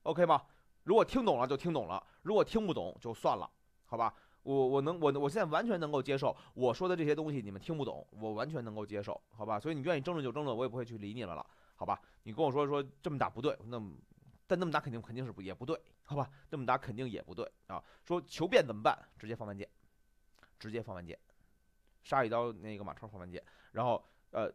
，OK 吗？如果听懂了就听懂了，如果听不懂就算了，好吧？我我能我我现在完全能够接受我说的这些东西，你们听不懂，我完全能够接受，好吧？所以你愿意争论就争论，我也不会去理你了，了，好吧？你跟我说说这么打不对，那但那么打肯定肯定是也不对，好吧？那么打肯定也不对啊，说求变怎么办？直接放万箭，直接放万箭，杀一刀那个马超放万箭，然后呃。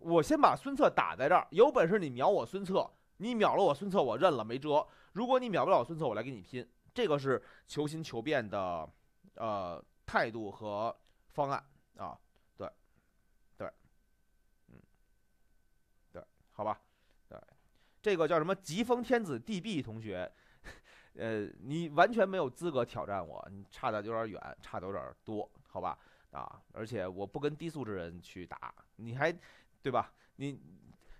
我先把孙策打在这儿，有本事你秒我孙策，你秒了我孙策我认了没辙。如果你秒不了孙策，我来跟你拼，这个是求新求变的呃态度和方案啊，对对，嗯对，好吧，对，这个叫什么疾风天子 DB 同学，呃你完全没有资格挑战我，你差的有点远，差的有点多，好吧啊，而且我不跟低素质人去打，你还。对吧？你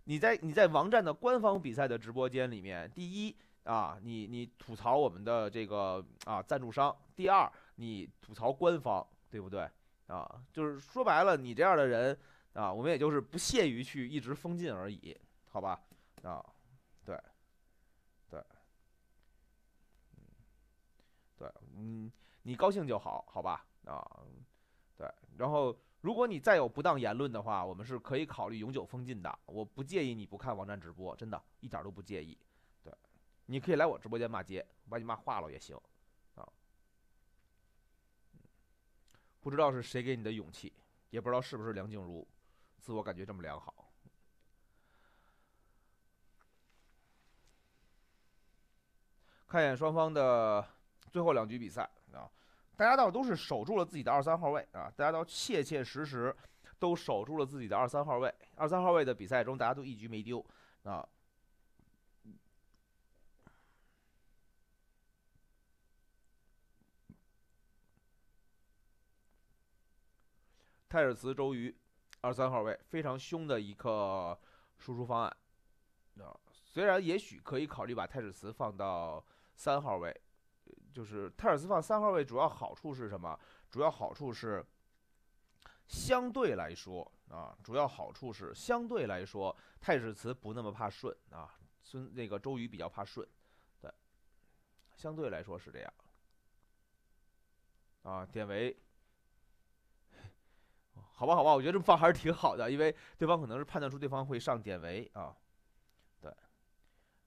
你在你在王战的官方比赛的直播间里面，第一啊，你你吐槽我们的这个啊赞助商；第二，你吐槽官方，对不对？啊，就是说白了，你这样的人啊，我们也就是不屑于去一直封禁而已，好吧？啊，对，对，嗯，对，嗯，你高兴就好，好吧？啊，对，然后。如果你再有不当言论的话，我们是可以考虑永久封禁的。我不介意你不看网站直播，真的一点都不介意。对，你可以来我直播间骂街，把你骂化了也行啊。不知道是谁给你的勇气，也不知道是不是梁静茹，自我感觉这么良好。看一眼双方的最后两局比赛。大家倒都是守住了自己的二三号位啊！大家倒切切实实都守住了自己的二三号位。二三号位的比赛中，大家都一局没丢啊。太史慈周瑜二三号位非常凶的一个输出方案啊，虽然也许可以考虑把太史慈放到三号位。就是太史慈放三号位，主要好处是什么？主要好处是相对来说啊，主要好处是相对来说，太史慈不那么怕顺啊，孙那个周瑜比较怕顺，对，相对来说是这样啊。典韦，好吧，好吧，我觉得这么放还是挺好的，因为对方可能是判断出对方会上典韦啊，对，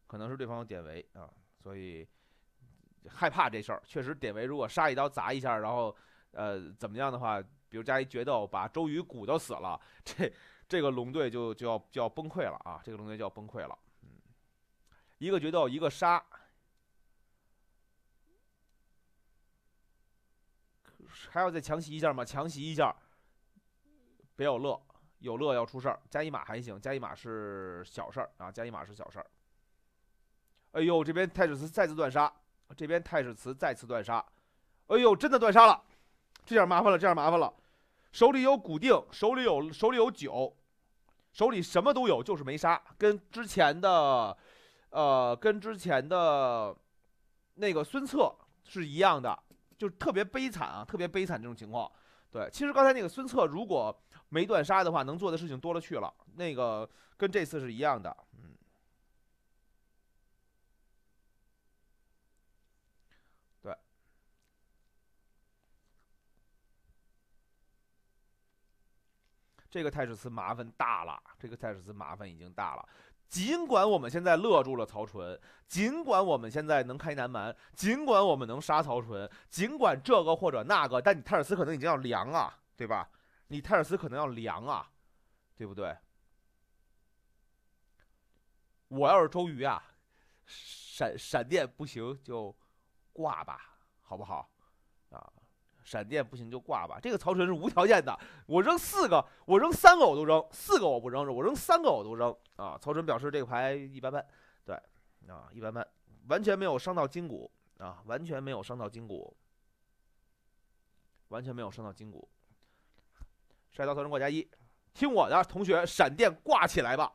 可能是对方典韦啊，所以。害怕这事儿，确实，典韦如果杀一刀砸一下，然后，呃，怎么样的话，比如加一决斗，把周瑜鼓捣死了，这这个龙队就就要就要崩溃了啊！这个龙队就要崩溃了。嗯，一个决斗，一个杀，还要再强袭一下吗？强袭一下，别有乐，有乐要出事儿，加一马还行，加一马是小事儿啊，加一马是小事儿。哎呦，这边太史慈再次断杀。这边太史慈再次断杀，哎呦，真的断杀了，这下麻烦了，这下麻烦了，手里有古锭，手里有手里有酒，手里什么都有，就是没杀，跟之前的，呃，跟之前的那个孙策是一样的，就特别悲惨啊，特别悲惨这种情况。对，其实刚才那个孙策如果没断杀的话，能做的事情多了去了，那个跟这次是一样的，嗯。这个泰史斯麻烦大了，这个泰史斯麻烦已经大了。尽管我们现在勒住了曹纯，尽管我们现在能开南蛮，尽管我们能杀曹纯，尽管这个或者那个，但你泰尔斯可能已经要凉啊，对吧？你泰尔斯可能要凉啊，对不对？我要是周瑜啊，闪闪电不行就挂吧，好不好？啊。闪电不行就挂吧，这个曹纯是无条件的。我扔四个，我扔三个我都扔，四个我不扔，我扔三个我都扔。啊，曹纯表示这个牌一般般，对，啊，一般般，完全没有伤到筋骨，啊，完全没有伤到筋骨，完全没有伤到筋骨。帅刀曹纯过加一，听我的，同学，闪电挂起来吧。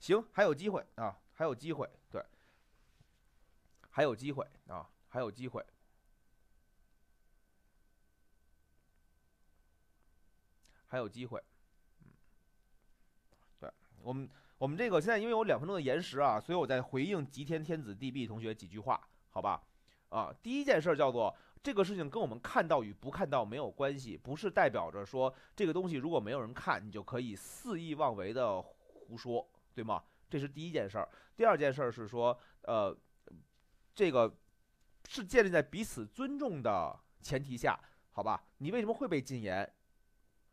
行，还有机会啊，还有机会，对，还有机会啊。还有机会，还有机会。嗯，对我们，我们这个现在因为有两分钟的延时啊，所以我在回应吉天天子 DB 同学几句话，好吧？啊，第一件事叫做这个事情跟我们看到与不看到没有关系，不是代表着说这个东西如果没有人看，你就可以肆意妄为的胡说，对吗？这是第一件事。第二件事是说，呃，这个。是建立在彼此尊重的前提下，好吧？你为什么会被禁言？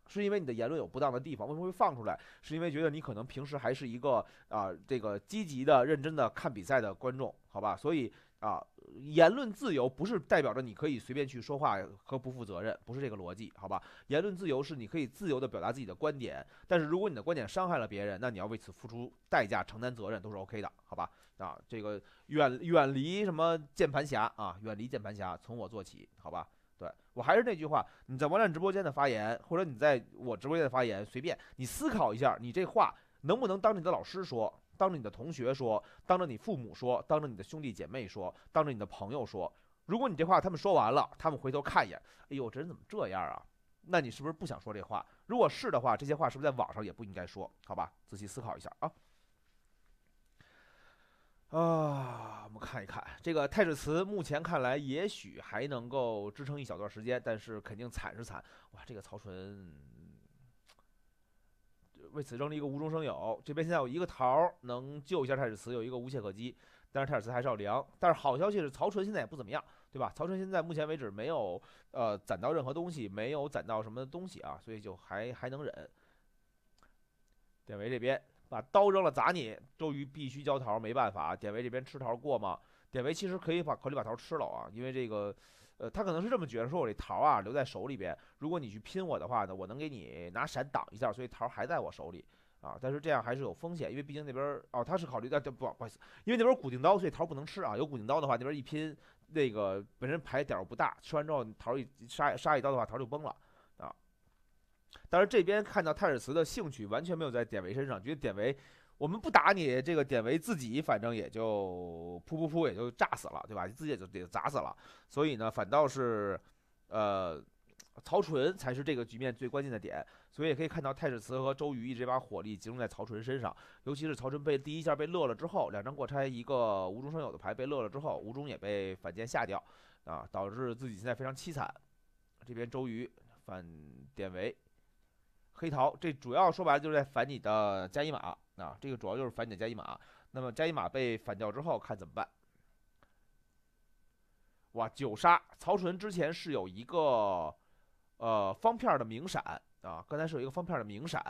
是因为你的言论有不当的地方。为什么会放出来？是因为觉得你可能平时还是一个啊，这个积极的、认真的看比赛的观众，好吧？所以啊，言论自由不是代表着你可以随便去说话和不负责任，不是这个逻辑，好吧？言论自由是你可以自由的表达自己的观点，但是如果你的观点伤害了别人，那你要为此付出代价、承担责任都是 OK 的，好吧？啊，这个远远离什么键盘侠啊，远离键盘侠，从我做起，好吧？对我还是那句话，你在网站直播间的发言，或者你在我直播间的发言，随便你思考一下，你这话能不能当着你的老师说，当着你的同学说，当着你父母说，当着你的兄弟姐妹说，当着你的朋友说？如果你这话他们说完了，他们回头看一眼，哎呦，这人怎么这样啊？那你是不是不想说这话？如果是的话，这些话是不是在网上也不应该说？好吧，仔细思考一下啊。啊，我们看一看这个太史慈，目前看来也许还能够支撑一小段时间，但是肯定惨是惨。哇，这个曹纯为此扔了一个无中生有。这边现在有一个桃能救一下太史慈，有一个无懈可击，但是太史慈还是要凉。但是好消息是曹纯现在也不怎么样，对吧？曹纯现在目前为止没有呃攒到任何东西，没有攒到什么东西啊，所以就还还能忍。典韦这边。把刀扔了砸你，周瑜必须交桃，没办法。典韦这边吃桃过吗？典韦其实可以把考虑把桃吃了啊，因为这个，呃，他可能是这么觉得，说我这桃啊留在手里边，如果你去拼我的话呢，我能给你拿闪挡一下，所以桃还在我手里啊。但是这样还是有风险，因为毕竟那边哦，他是考虑，但不不好意思，因为那边固定刀，所以桃不能吃啊。有固定刀的话，那边一拼，那个本身牌点不大，吃完之后桃一杀杀一刀的话，桃就崩了。但是这边看到太史慈的兴趣完全没有在典韦身上，觉得典韦，我们不打你，这个典韦自己反正也就噗噗噗也就炸死了，对吧？自己也就得砸死了。所以呢，反倒是，呃，曹纯才是这个局面最关键的点。所以也可以看到太史慈和周瑜一直把火力集中在曹纯身上，尤其是曹纯被第一下被乐了之后，两张过拆一个无中生有的牌被乐了之后，吴忠也被反间下掉，啊，导致自己现在非常凄惨。这边周瑜反典韦。黑桃，这主要说白了就是在反你的加一码啊，这个主要就是反的加一码。那么加一码被反掉之后，看怎么办？哇，九杀曹纯之前是有一个呃方片的明闪啊，刚才是有一个方片的明闪，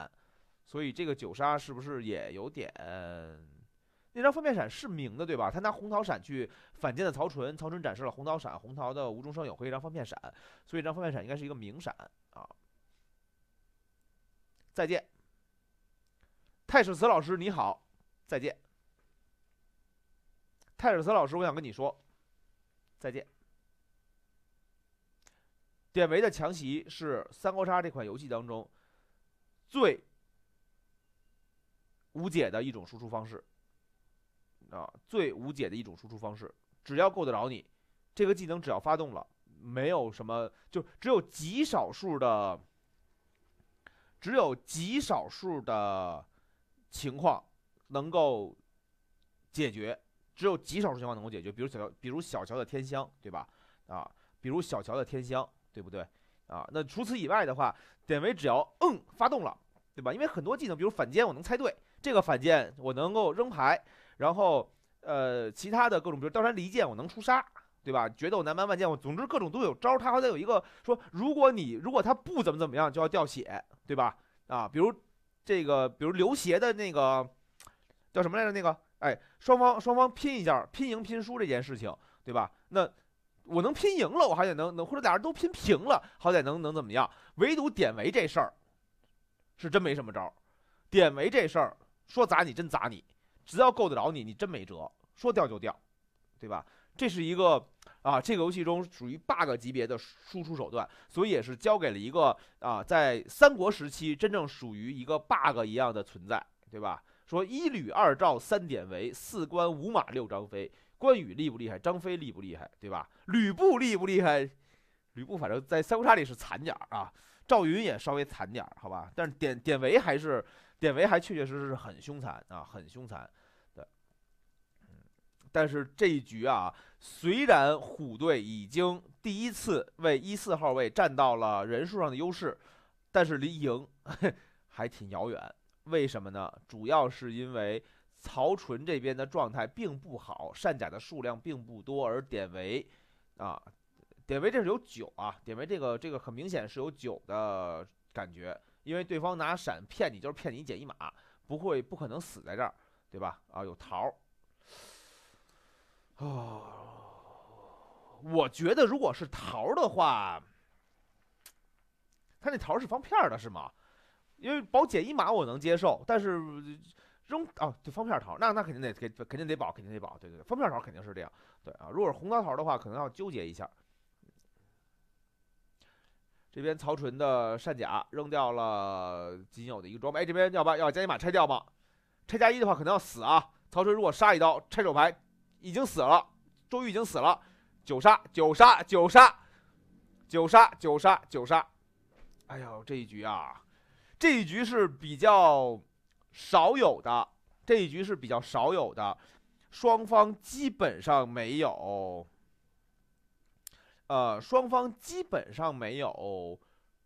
所以这个九杀是不是也有点？那张方片闪是明的对吧？他拿红桃闪去反间的曹纯，曹纯展示了红桃闪，红桃的无中生有和一张方片闪，所以这张方片闪应该是一个明闪。再见，太史慈老师你好，再见。太史慈老师，我想跟你说，再见。典韦的强袭是《三国杀》这款游戏当中最无解的一种输出方式啊，最无解的一种输出方式。只要够得着你，这个技能只要发动了，没有什么，就只有极少数的。只有极少数的情况能够解决，只有极少数情况能够解决，比如小乔，比如小乔的天香，对吧？啊，比如小乔的天香，对不对？啊，那除此以外的话，典韦只要嗯发动了，对吧？因为很多技能，比如反间，我能猜对这个反间，我能够扔牌，然后呃，其他的各种，比如刀山离剑，我能出杀。对吧？决斗南蛮万箭，我总之各种都有招儿，他好歹有一个说，如果你如果他不怎么怎么样，就要掉血，对吧？啊，比如这个，比如刘协的那个叫什么来着？那个，哎，双方双方拼一下，拼赢拼输这件事情，对吧？那我能拼赢了，我还得能能，或者俩人都拼平了，好歹能能怎么样？唯独典韦这事儿是真没什么招儿。典韦这事儿说砸你真砸你，只要够得着你，你真没辙，说掉就掉，对吧？这是一个。啊，这个游戏中属于 bug 级别的输出手段，所以也是交给了一个啊，在三国时期真正属于一个 bug 一样的存在，对吧？说一吕二赵三典韦四关五马六张飞，关羽厉不厉害？张飞厉不厉害？对吧？吕布厉不厉害？吕布反正，在三国杀里是惨点儿啊。赵云也稍微惨点儿，好吧？但是典典韦还是典韦，还确确实实是很凶残啊，很凶残。对，嗯，但是这一局啊。虽然虎队已经第一次为一四号位占到了人数上的优势，但是离赢 (laughs) 还挺遥远。为什么呢？主要是因为曹纯这边的状态并不好，善甲的数量并不多，而典韦啊，典韦这是有九啊，典韦这个这个很明显是有九的感觉，因为对方拿闪骗你，就是骗你减一码，不会不可能死在这儿，对吧？啊，有桃。哦，我觉得如果是桃儿的话，他那桃儿是方片儿的，是吗？因为保减一码我能接受，但是扔啊，就方片桃，那那肯定得给，肯定得保，肯定得保，对对，方片桃肯定是这样，对啊。如果是红桃桃的话，可能要纠结一下。这边曹纯的善甲扔掉了仅有的一个装备，哎，这边要把要加一码拆掉吗？拆加一的话，可能要死啊。曹纯如果杀一刀，拆手牌。已经死了，周瑜已经死了，九杀九杀九杀九杀九杀九杀，哎呦，这一局啊，这一局是比较少有的，这一局是比较少有的，双方基本上没有，呃，双方基本上没有，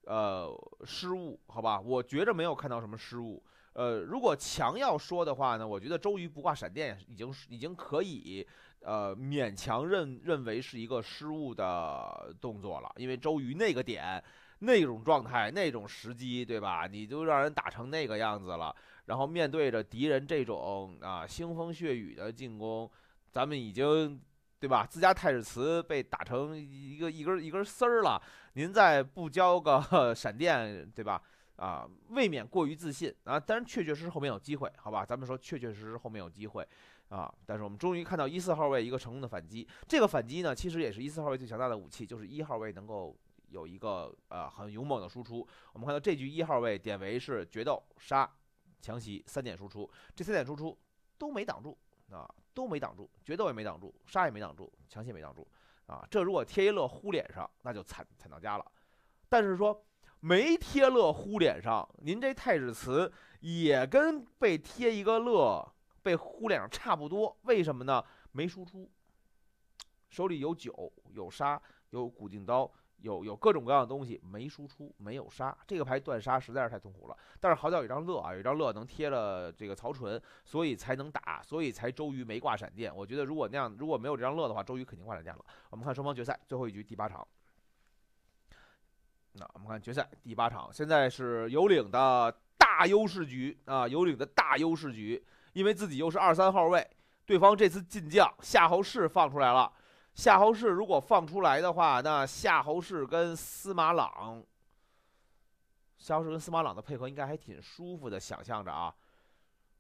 呃，失误，好吧，我觉着没有看到什么失误。呃，如果强要说的话呢，我觉得周瑜不挂闪电已经已经可以，呃，勉强认认为是一个失误的动作了。因为周瑜那个点、那种状态、那种时机，对吧？你就让人打成那个样子了，然后面对着敌人这种啊腥风血雨的进攻，咱们已经对吧？自家太史慈被打成一个一根一根丝儿了，您再不交个 (laughs) 闪电，对吧？啊，未免过于自信啊！当然，确确实实后面有机会，好吧？咱们说确确实实后面有机会啊！但是我们终于看到一四号位一个成功的反击，这个反击呢，其实也是一四号位最强大的武器，就是一号位能够有一个呃很勇猛的输出。我们看到这局一号位典韦是决斗杀、强袭三点输出，这三点输出都没挡住啊，都没挡住，决斗也没挡住，杀也没挡住，强袭没挡住啊！这如果天一乐呼脸上，那就惨惨到家了。但是说。没贴乐呼脸上，您这太史慈也跟被贴一个乐被呼脸上差不多，为什么呢？没输出，手里有酒有杀有古锭刀有有各种各样的东西，没输出没有杀，这个牌断杀实在是太痛苦了。但是好歹有张乐啊，有张乐能贴了这个曹纯，所以才能打，所以才周瑜没挂闪电。我觉得如果那样，如果没有这张乐的话，周瑜肯定挂闪电了。我们看双方决赛最后一局第八场。那我们看决赛第八场，现在是有领的大优势局啊，有领的大优势局，因为自己又是二三号位，对方这次进将夏侯氏放出来了，夏侯氏如果放出来的话，那夏侯氏跟司马朗，夏侯氏跟司马朗的配合应该还挺舒服的，想象着啊，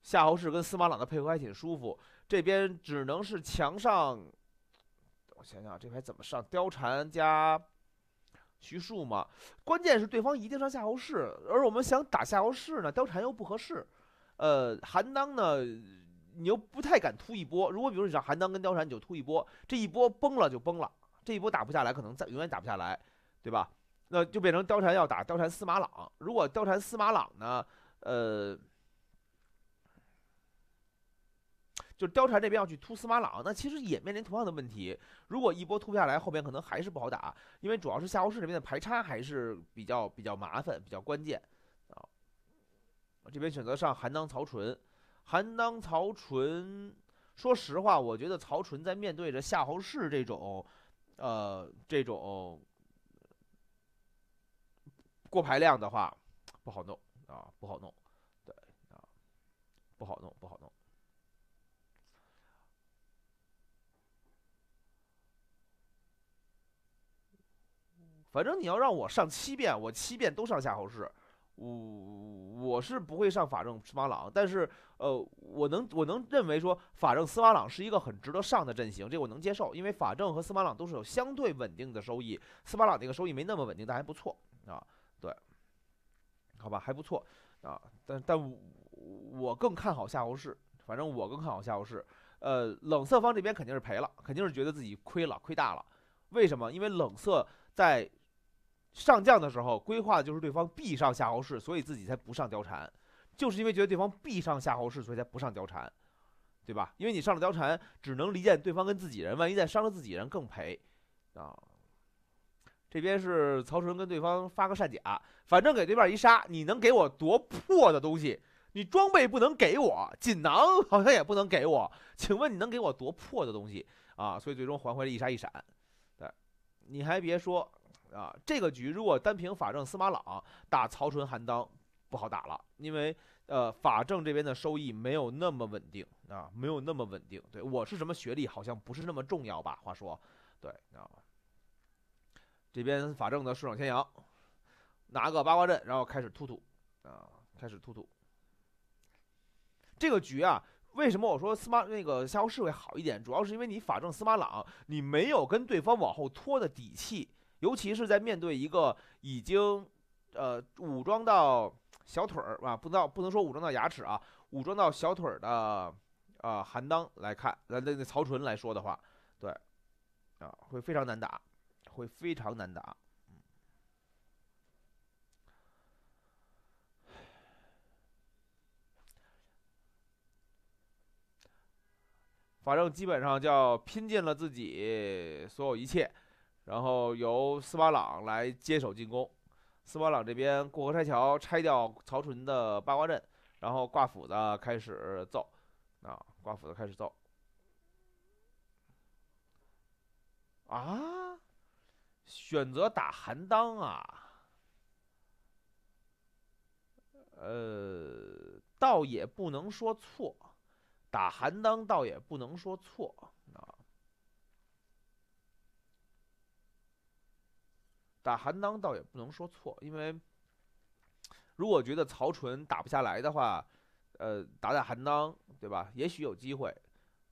夏侯氏跟司马朗的配合还挺舒服，这边只能是墙上，我想想这牌怎么上，貂蝉加。徐庶嘛，关键是对方一定上夏侯氏，而我们想打夏侯氏呢，貂蝉又不合适，呃，韩当呢，你又不太敢突一波。如果比如说你让韩当跟貂蝉，你就突一波，这一波崩了就崩了，这一波打不下来，可能再永远打不下来，对吧？那就变成貂蝉要打貂蝉司马朗。如果貂蝉司马朗呢，呃。就貂蝉这边要去突司马朗，那其实也面临同样的问题。如果一波突不下来，后边可能还是不好打，因为主要是夏侯氏这边的排插还是比较比较麻烦，比较关键啊。这边选择上韩当曹纯，韩当曹纯，说实话，我觉得曹纯在面对着夏侯氏这种，呃，这种过牌量的话，不好弄啊，不好弄，对啊，不好弄，不好弄。反正你要让我上七遍，我七遍都上夏侯氏，我我是不会上法政司马朗，但是呃，我能我能认为说法政司马朗是一个很值得上的阵型，这个我能接受，因为法政和司马朗都是有相对稳定的收益，司马朗那个收益没那么稳定，但还不错啊，对，好吧，还不错啊，但但我更看好夏侯氏，反正我更看好夏侯氏，呃，冷色方这边肯定是赔了，肯定是觉得自己亏了，亏大了，为什么？因为冷色在。上将的时候规划的就是对方必上夏侯氏，所以自己才不上貂蝉，就是因为觉得对方必上夏侯氏，所以才不上貂蝉，对吧？因为你上了貂蝉，只能离间对方跟自己人，万一再伤了自己人更赔，啊。这边是曹纯跟对方发个善甲，反正给对面一杀，你能给我多破的东西？你装备不能给我，锦囊好像也不能给我，请问你能给我多破的东西啊？所以最终还回了一杀一闪，对，你还别说。啊，这个局如果单凭法政司马朗打曹纯韩当不好打了，因为呃法政这边的收益没有那么稳定啊，没有那么稳定。对我是什么学历好像不是那么重要吧？话说，对，知道吗？这边法政的顺手牵羊拿个八卦阵，然后开始突突啊，开始突突。这个局啊，为什么我说司马那个夏侯氏会好一点？主要是因为你法政司马朗，你没有跟对方往后拖的底气。尤其是在面对一个已经，呃，武装到小腿儿啊，不到不能说武装到牙齿啊，武装到小腿儿的，啊，韩当来看，那那曹纯来说的话，对，啊，会非常难打，会非常难打。嗯，反正基本上叫拼尽了自己所有一切。然后由斯巴朗来接手进攻，斯巴朗这边过河拆桥，拆掉曹纯的八卦阵，然后挂斧子开始揍，啊，挂斧子开始揍。啊，选择打韩当啊，呃，倒也不能说错，打韩当倒也不能说错。打韩当倒也不能说错，因为如果觉得曹纯打不下来的话，呃，打打韩当，对吧？也许有机会。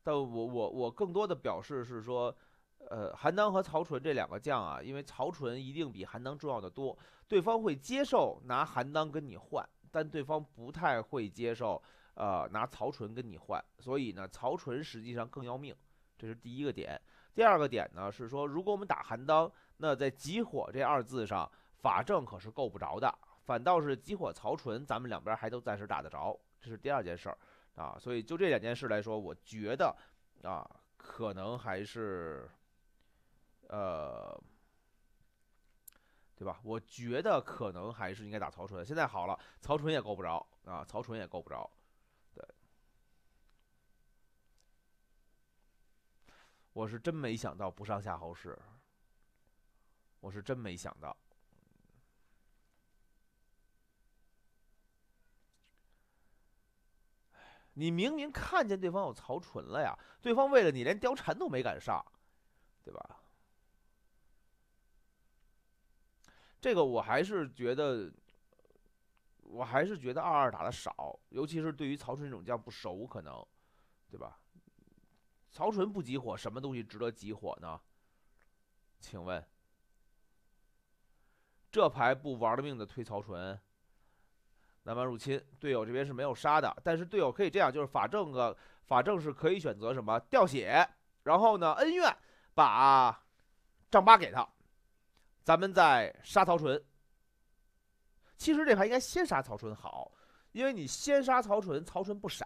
但我我我更多的表示是说，呃，韩当和曹纯这两个将啊，因为曹纯一定比韩当重要的多。对方会接受拿韩当跟你换，但对方不太会接受呃拿曹纯跟你换。所以呢，曹纯实际上更要命，这是第一个点。第二个点呢是说，如果我们打韩当，那在集火这二字上，法正可是够不着的，反倒是集火曹纯，咱们两边还都暂时打得着，这是第二件事儿啊。所以就这两件事来说，我觉得啊，可能还是，呃，对吧？我觉得可能还是应该打曹纯。现在好了，曹纯也够不着啊，曹纯也够不着。我是真没想到不上夏侯氏，我是真没想到。你明明看见对方有曹纯了呀，对方为了你连貂蝉都没敢上，对吧？这个我还是觉得，我还是觉得二二打的少，尤其是对于曹纯这种将不熟，可能，对吧？曹纯不集火，什么东西值得集火呢？请问，这牌不玩了命的推曹纯，南蛮入侵，队友这边是没有杀的，但是队友可以这样，就是法正个法正是可以选择什么掉血，然后呢恩怨把丈八给他，咱们再杀曹纯。其实这牌应该先杀曹纯好，因为你先杀曹纯，曹纯不闪，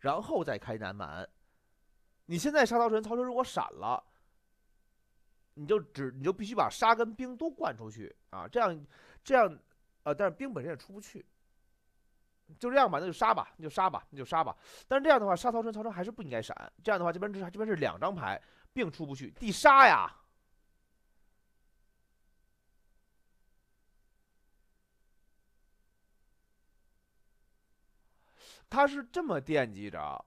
然后再开南蛮。你现在杀曹纯，曹纯如果闪了，你就只你就必须把杀跟兵都灌出去啊！这样，这样，呃，但是兵本身也出不去，就这样吧，那就杀吧，那就杀吧，那就杀吧。但是这样的话，杀曹纯，曹纯还是不应该闪。这样的话，这边只这边是两张牌，并出不去，地杀呀！他是这么惦记着。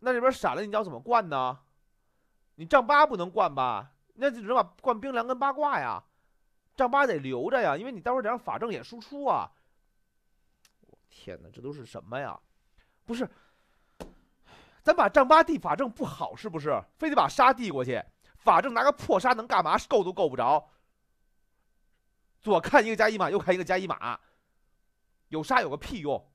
那这边闪了，你要怎么灌呢？你丈八不能灌吧？那只能把灌冰凉跟八卦呀。丈八得留着呀，因为你待会得让法正也输出啊。我天哪，这都是什么呀？不是，咱把丈八递法正不好是不是？非得把沙递过去，法正拿个破沙能干嘛？够都够不着。左看一个加一码，右看一个加一码，有沙有个屁用。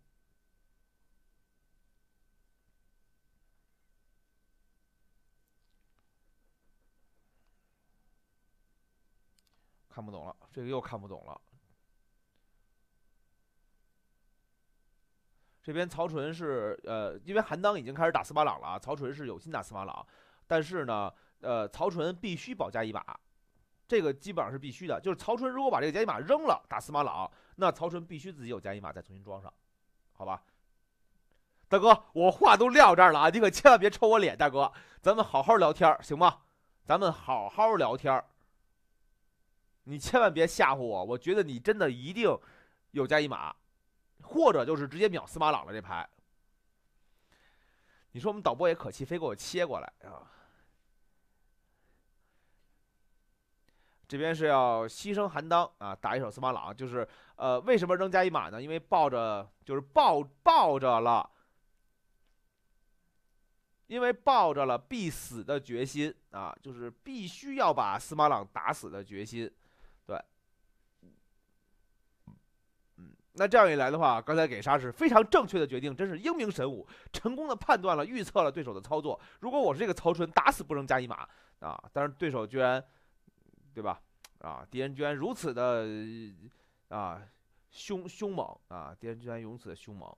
看不懂了，这个又看不懂了。这边曹纯是，呃，因为韩当已经开始打司马朗了啊，曹纯是有心打司马朗，但是呢，呃，曹纯必须保加一把，这个基本上是必须的。就是曹纯如果把这个加一马扔了打司马朗，那曹纯必须自己有加一马再重新装上，好吧？大哥，我话都撂这儿了啊，你可千万别抽我脸，大哥，咱们好好聊天行吗？咱们好好聊天。你千万别吓唬我！我觉得你真的一定有加一码，或者就是直接秒司马朗了。这牌，你说我们导播也可气，非给我切过来啊！这边是要牺牲韩当啊，打一手司马朗，就是呃，为什么扔加一码呢？因为抱着就是抱抱着了，因为抱着了必死的决心啊，就是必须要把司马朗打死的决心。那这样一来的话，刚才给杀是非常正确的决定，真是英明神武，成功的判断了、预测了对手的操作。如果我是这个曹纯，打死不扔加一马啊！但是对手居然，对吧？啊，敌人居然如此的啊凶凶猛啊！敌人居然如此的凶猛。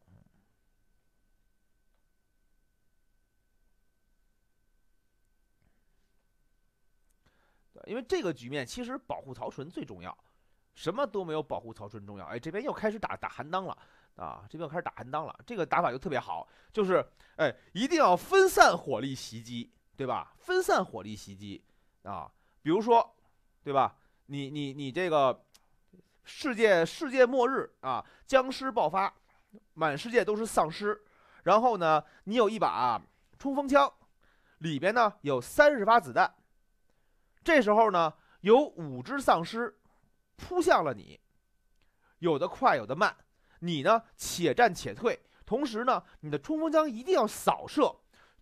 因为这个局面其实保护曹纯最重要。什么都没有保护曹纯重要？哎，这边又开始打打韩当了，啊，这边又开始打韩当了。这个打法就特别好，就是哎，一定要分散火力袭击，对吧？分散火力袭击啊，比如说，对吧？你你你这个世界世界末日啊，僵尸爆发，满世界都是丧尸，然后呢，你有一把冲锋枪，里边呢有三十发子弹，这时候呢有五只丧尸。扑向了你，有的快，有的慢。你呢，且战且退，同时呢，你的冲锋枪一定要扫射，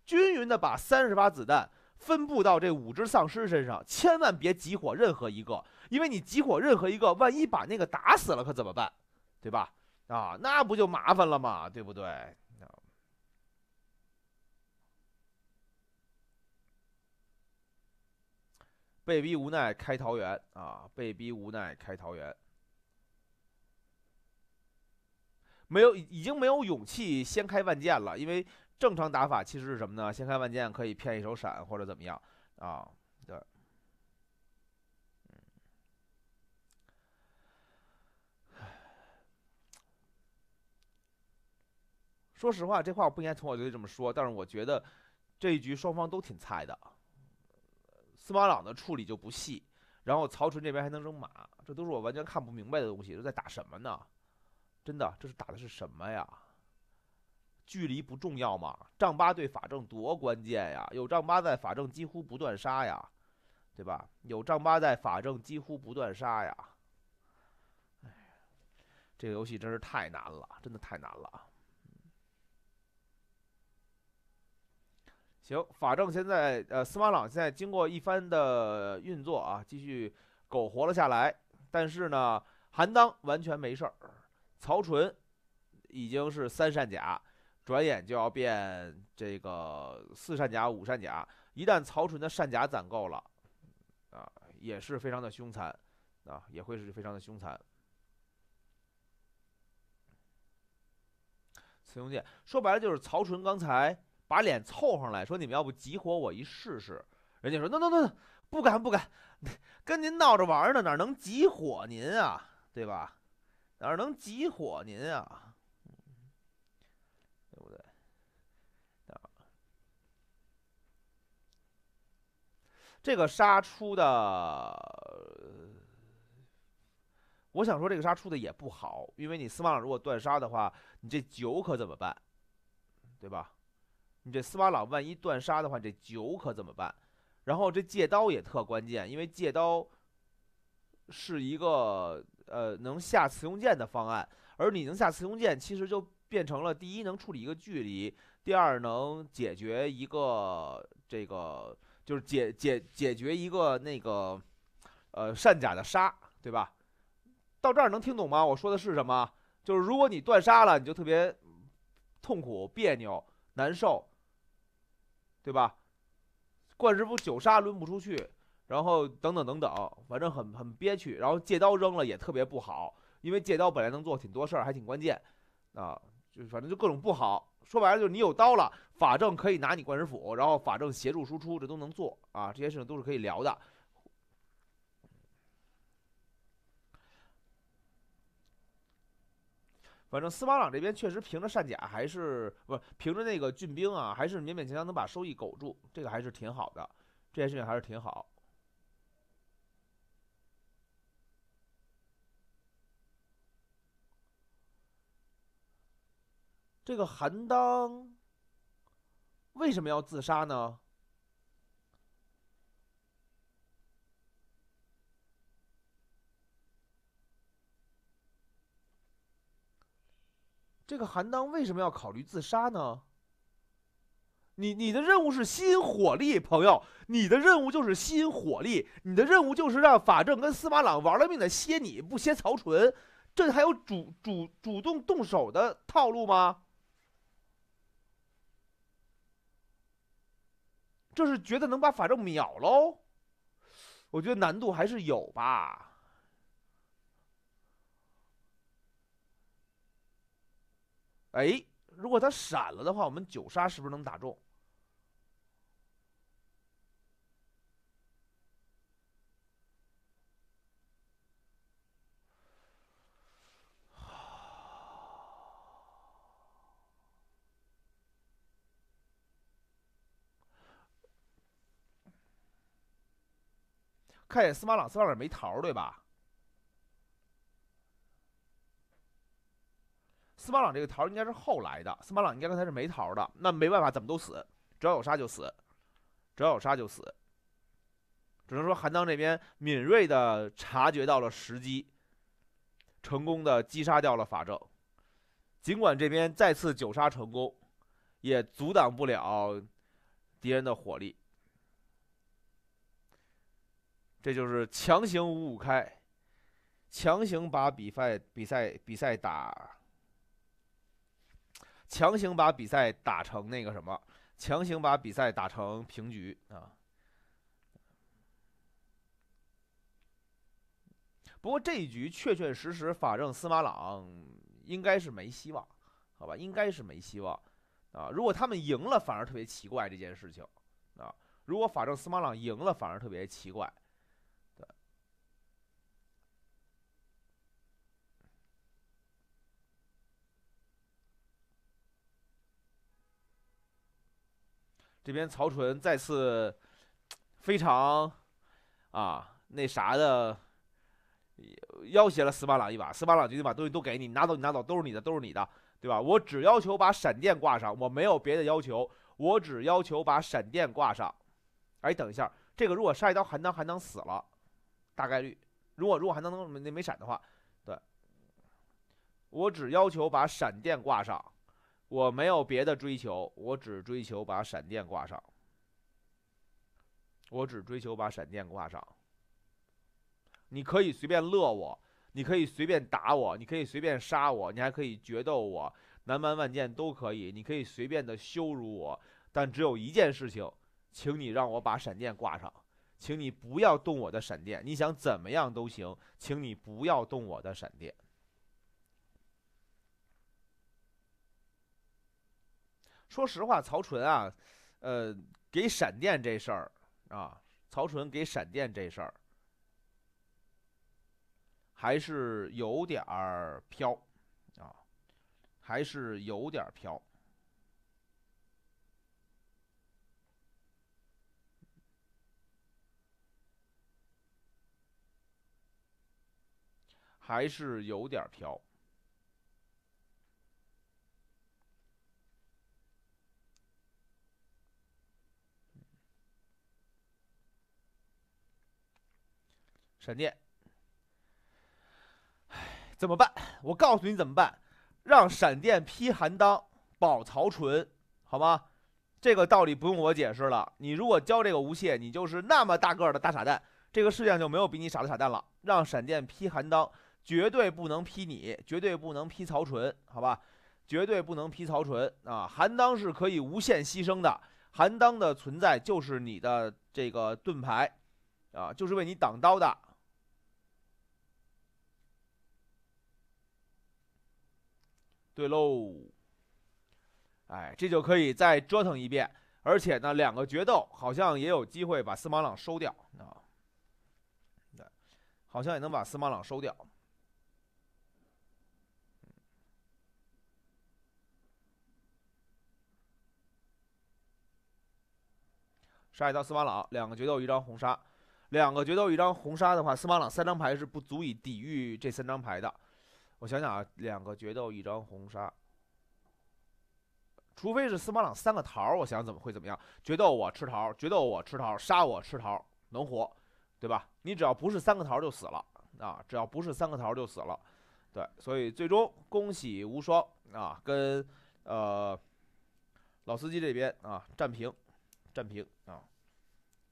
均匀的把三十发子弹分布到这五只丧尸身上，千万别集火任何一个，因为你集火任何一个，万一把那个打死了，可怎么办？对吧？啊，那不就麻烦了吗？对不对？被逼无奈开桃园啊！被逼无奈开桃园。没有，已经没有勇气先开万箭了，因为正常打法其实是什么呢？先开万箭可以骗一手闪或者怎么样啊？对。说实话，这话我不应该从我嘴里这么说，但是我觉得这一局双方都挺菜的。司马朗的处理就不细，然后曹纯这边还能扔马，这都是我完全看不明白的东西，这在打什么呢？真的，这是打的是什么呀？距离不重要吗？丈八对法正多关键呀，有丈八在，法正几乎不断杀呀，对吧？有丈八在，法正几乎不断杀呀。哎呀，这个游戏真是太难了，真的太难了。行法正现在，呃，司马朗现在经过一番的运作啊，继续苟活了下来。但是呢，韩当完全没事儿，曹纯已经是三善甲，转眼就要变这个四善甲、五善甲。一旦曹纯的善甲攒够了，啊，也是非常的凶残，啊，也会是非常的凶残。慈用剑说白了就是曹纯刚才。把脸凑上来说：“你们要不激火我一试试？”人家说：“那那那，不敢不敢，(laughs) 跟您闹着玩呢，哪能激火您啊？对吧？哪能激火您啊？对不对？这个杀出的，我想说这个杀出的也不好，因为你司马朗如果断杀的话，你这酒可怎么办？对吧？”你这斯巴朗万一断杀的话，这酒可怎么办？然后这借刀也特关键，因为借刀是一个呃能下雌雄剑的方案，而你能下雌雄剑，其实就变成了第一能处理一个距离，第二能解决一个这个就是解解解决一个那个呃善甲的杀，对吧？到这儿能听懂吗？我说的是什么？就是如果你断杀了，你就特别痛苦、别扭、难受。对吧？冠石斧九杀抡不出去，然后等等等等，反正很很憋屈。然后借刀扔了也特别不好，因为借刀本来能做挺多事儿，还挺关键，啊，就反正就各种不好。说白了就是你有刀了，法正可以拿你冠石斧，然后法正协助输出，这都能做啊，这些事情都是可以聊的。反正司马朗这边确实凭着善甲还是不凭着那个军兵啊，还是勉勉强强能把收益苟住，这个还是挺好的，这件事情还是挺好。这个韩当为什么要自杀呢？这个韩当为什么要考虑自杀呢？你你的任务是吸引火力，朋友，你的任务就是吸引火力，你的任务就是让法正跟司马朗玩了命的歇你，不歇曹纯，这还有主主主动动手的套路吗？这是觉得能把法正秒喽？我觉得难度还是有吧。哎，如果他闪了的话，我们九杀是不是能打中？(sighs) 看，一眼司马朗司马朗没桃，对吧？司马朗这个桃应该是后来的，司马朗应该刚才是没桃的。那没办法，怎么都死，只要有杀就死，只要有杀就死。只能说韩当这边敏锐的察觉到了时机，成功的击杀掉了法正。尽管这边再次九杀成功，也阻挡不了敌人的火力。这就是强行五五开，强行把比赛比赛比赛打。强行把比赛打成那个什么，强行把比赛打成平局啊！不过这一局确确实实，法政司马朗应该是没希望，好吧，应该是没希望啊。如果他们赢了，反而特别奇怪这件事情啊。如果法政司马朗赢了，反而特别奇怪。这边曹纯再次，非常，啊，那啥的，要挟了司马朗一把。司马朗决定把东西都给你拿走，你拿走都是你的，都是你的，对吧？我只要求把闪电挂上，我没有别的要求，我只要求把闪电挂上。哎，等一下，这个如果杀一刀韩当，韩当死了，大概率。如果如果韩当那没闪的话，对，我只要求把闪电挂上。我没有别的追求，我只追求把闪电挂上。我只追求把闪电挂上。你可以随便乐我，你可以随便打我，你可以随便杀我，你还可以决斗我，南蛮万箭都可以。你可以随便的羞辱我，但只有一件事情，请你让我把闪电挂上，请你不要动我的闪电。你想怎么样都行，请你不要动我的闪电。说实话，曹纯啊，呃，给闪电这事儿啊，曹纯给闪电这事儿，还是有点儿飘，啊，还是有点飘，还是有点飘。闪电，哎，怎么办？我告诉你怎么办，让闪电劈韩当保曹纯，好吗？这个道理不用我解释了。你如果教这个吴懈，你就是那么大个的大傻蛋，这个世界上就没有比你傻的傻蛋了。让闪电劈韩当，绝对不能劈你，绝对不能劈曹纯，好吧？绝对不能劈曹纯啊！韩当是可以无限牺牲的，韩当的存在就是你的这个盾牌，啊，就是为你挡刀的。对喽，哎，这就可以再折腾一遍，而且呢，两个决斗好像也有机会把司马朗收掉啊。对，好像也能把司马朗收掉。杀一刀司马朗，两个决斗一张红杀，两个决斗一张红杀的话，司马朗三张牌是不足以抵御这三张牌的。我想想啊，两个决斗一张红杀，除非是司马朗三个桃儿，我想怎么会怎么样？决斗我吃桃，决斗我吃桃，杀我吃桃能活，对吧？你只要不是三个桃就死了啊，只要不是三个桃就死了，对，所以最终恭喜无双啊，跟呃老司机这边啊战平，战平啊，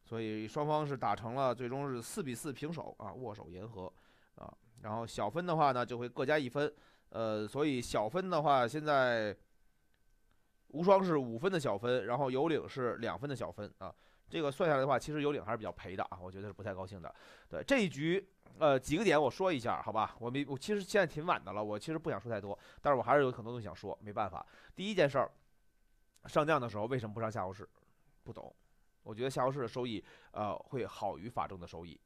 所以双方是打成了，最终是四比四平手啊，握手言和。然后小分的话呢，就会各加一分，呃，所以小分的话，现在无双是五分的小分，然后有领是两分的小分啊。这个算下来的话，其实有领还是比较赔的啊，我觉得是不太高兴的。对，这一局，呃，几个点我说一下，好吧？我没，我其实现在挺晚的了，我其实不想说太多，但是我还是有很多东西想说，没办法。第一件事儿，上将的时候为什么不上夏侯氏？不懂，我觉得夏侯氏的收益呃会好于法正的收益。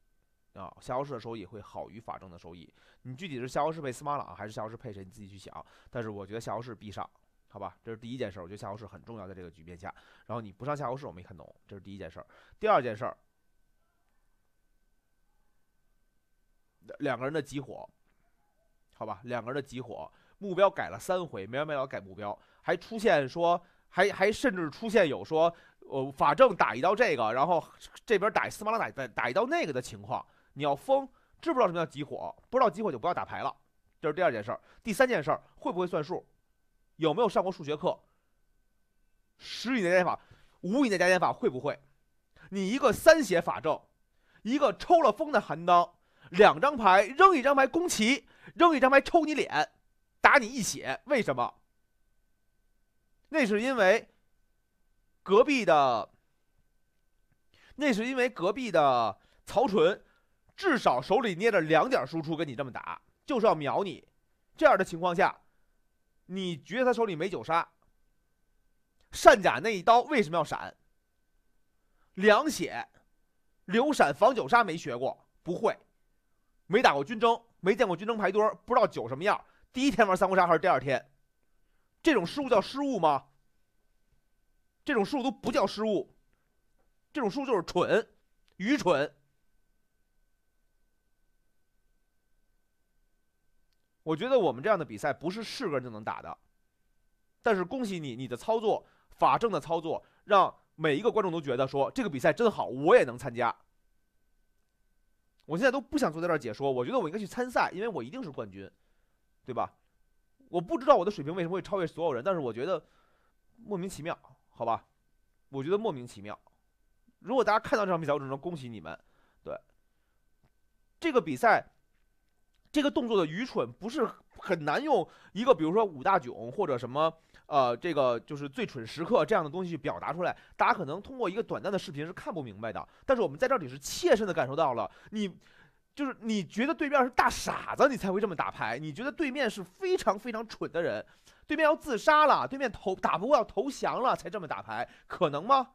啊，夏侯氏的收益会好于法正的收益。你具体是夏侯氏配司马朗还是夏侯氏配谁，你自己去想。但是我觉得夏侯氏必上，好吧，这是第一件事我觉得夏侯氏很重要，在这个局面下。然后你不上下侯氏，我没看懂，这是第一件事第二件事儿，两个人的集火，好吧，两个人的集火，目标改了三回，没完没了改目标，还出现说，还还甚至出现有说，呃，法正打一刀这个，然后这边打司马朗打打一刀那个的情况。你要疯，知不知道什么叫集火？不知道集火就不要打牌了。这是第二件事儿。第三件事儿会不会算数？有没有上过数学课？十以内加减法、五以内加减法会不会？你一个三写法正，一个抽了风的韩当，两张牌扔一张牌攻旗，扔一张牌抽你脸，打你一血。为什么？那是因为隔壁的，那是因为隔壁的曹纯。至少手里捏着两点输出跟你这么打，就是要秒你。这样的情况下，你觉得他手里没九杀？善甲那一刀为什么要闪？凉血，流闪防九杀没学过，不会。没打过军争，没见过军争排堆，不知道九什么样。第一天玩三国杀还是第二天？这种失误叫失误吗？这种失误都不叫失误，这种失误就是蠢，愚蠢。我觉得我们这样的比赛不是是个人就能打的，但是恭喜你，你的操作法政的操作让每一个观众都觉得说这个比赛真好，我也能参加。我现在都不想坐在这儿解说，我觉得我应该去参赛，因为我一定是冠军，对吧？我不知道我的水平为什么会超越所有人，但是我觉得莫名其妙，好吧？我觉得莫名其妙。如果大家看到这场比赛，我只能说恭喜你们，对这个比赛。这个动作的愚蠢不是很难用一个比如说五大囧或者什么呃这个就是最蠢时刻这样的东西去表达出来，大家可能通过一个短暂的视频是看不明白的。但是我们在这里是切身的感受到了，你就是你觉得对面是大傻子，你才会这么打牌；你觉得对面是非常非常蠢的人，对面要自杀了，对面投打不过要投降了才这么打牌，可能吗？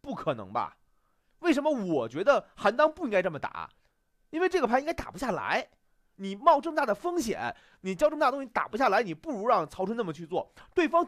不可能吧？为什么？我觉得韩当不应该这么打，因为这个牌应该打不下来。你冒这么大的风险，你交这么大东西打不下来，你不如让曹春那么去做，对方。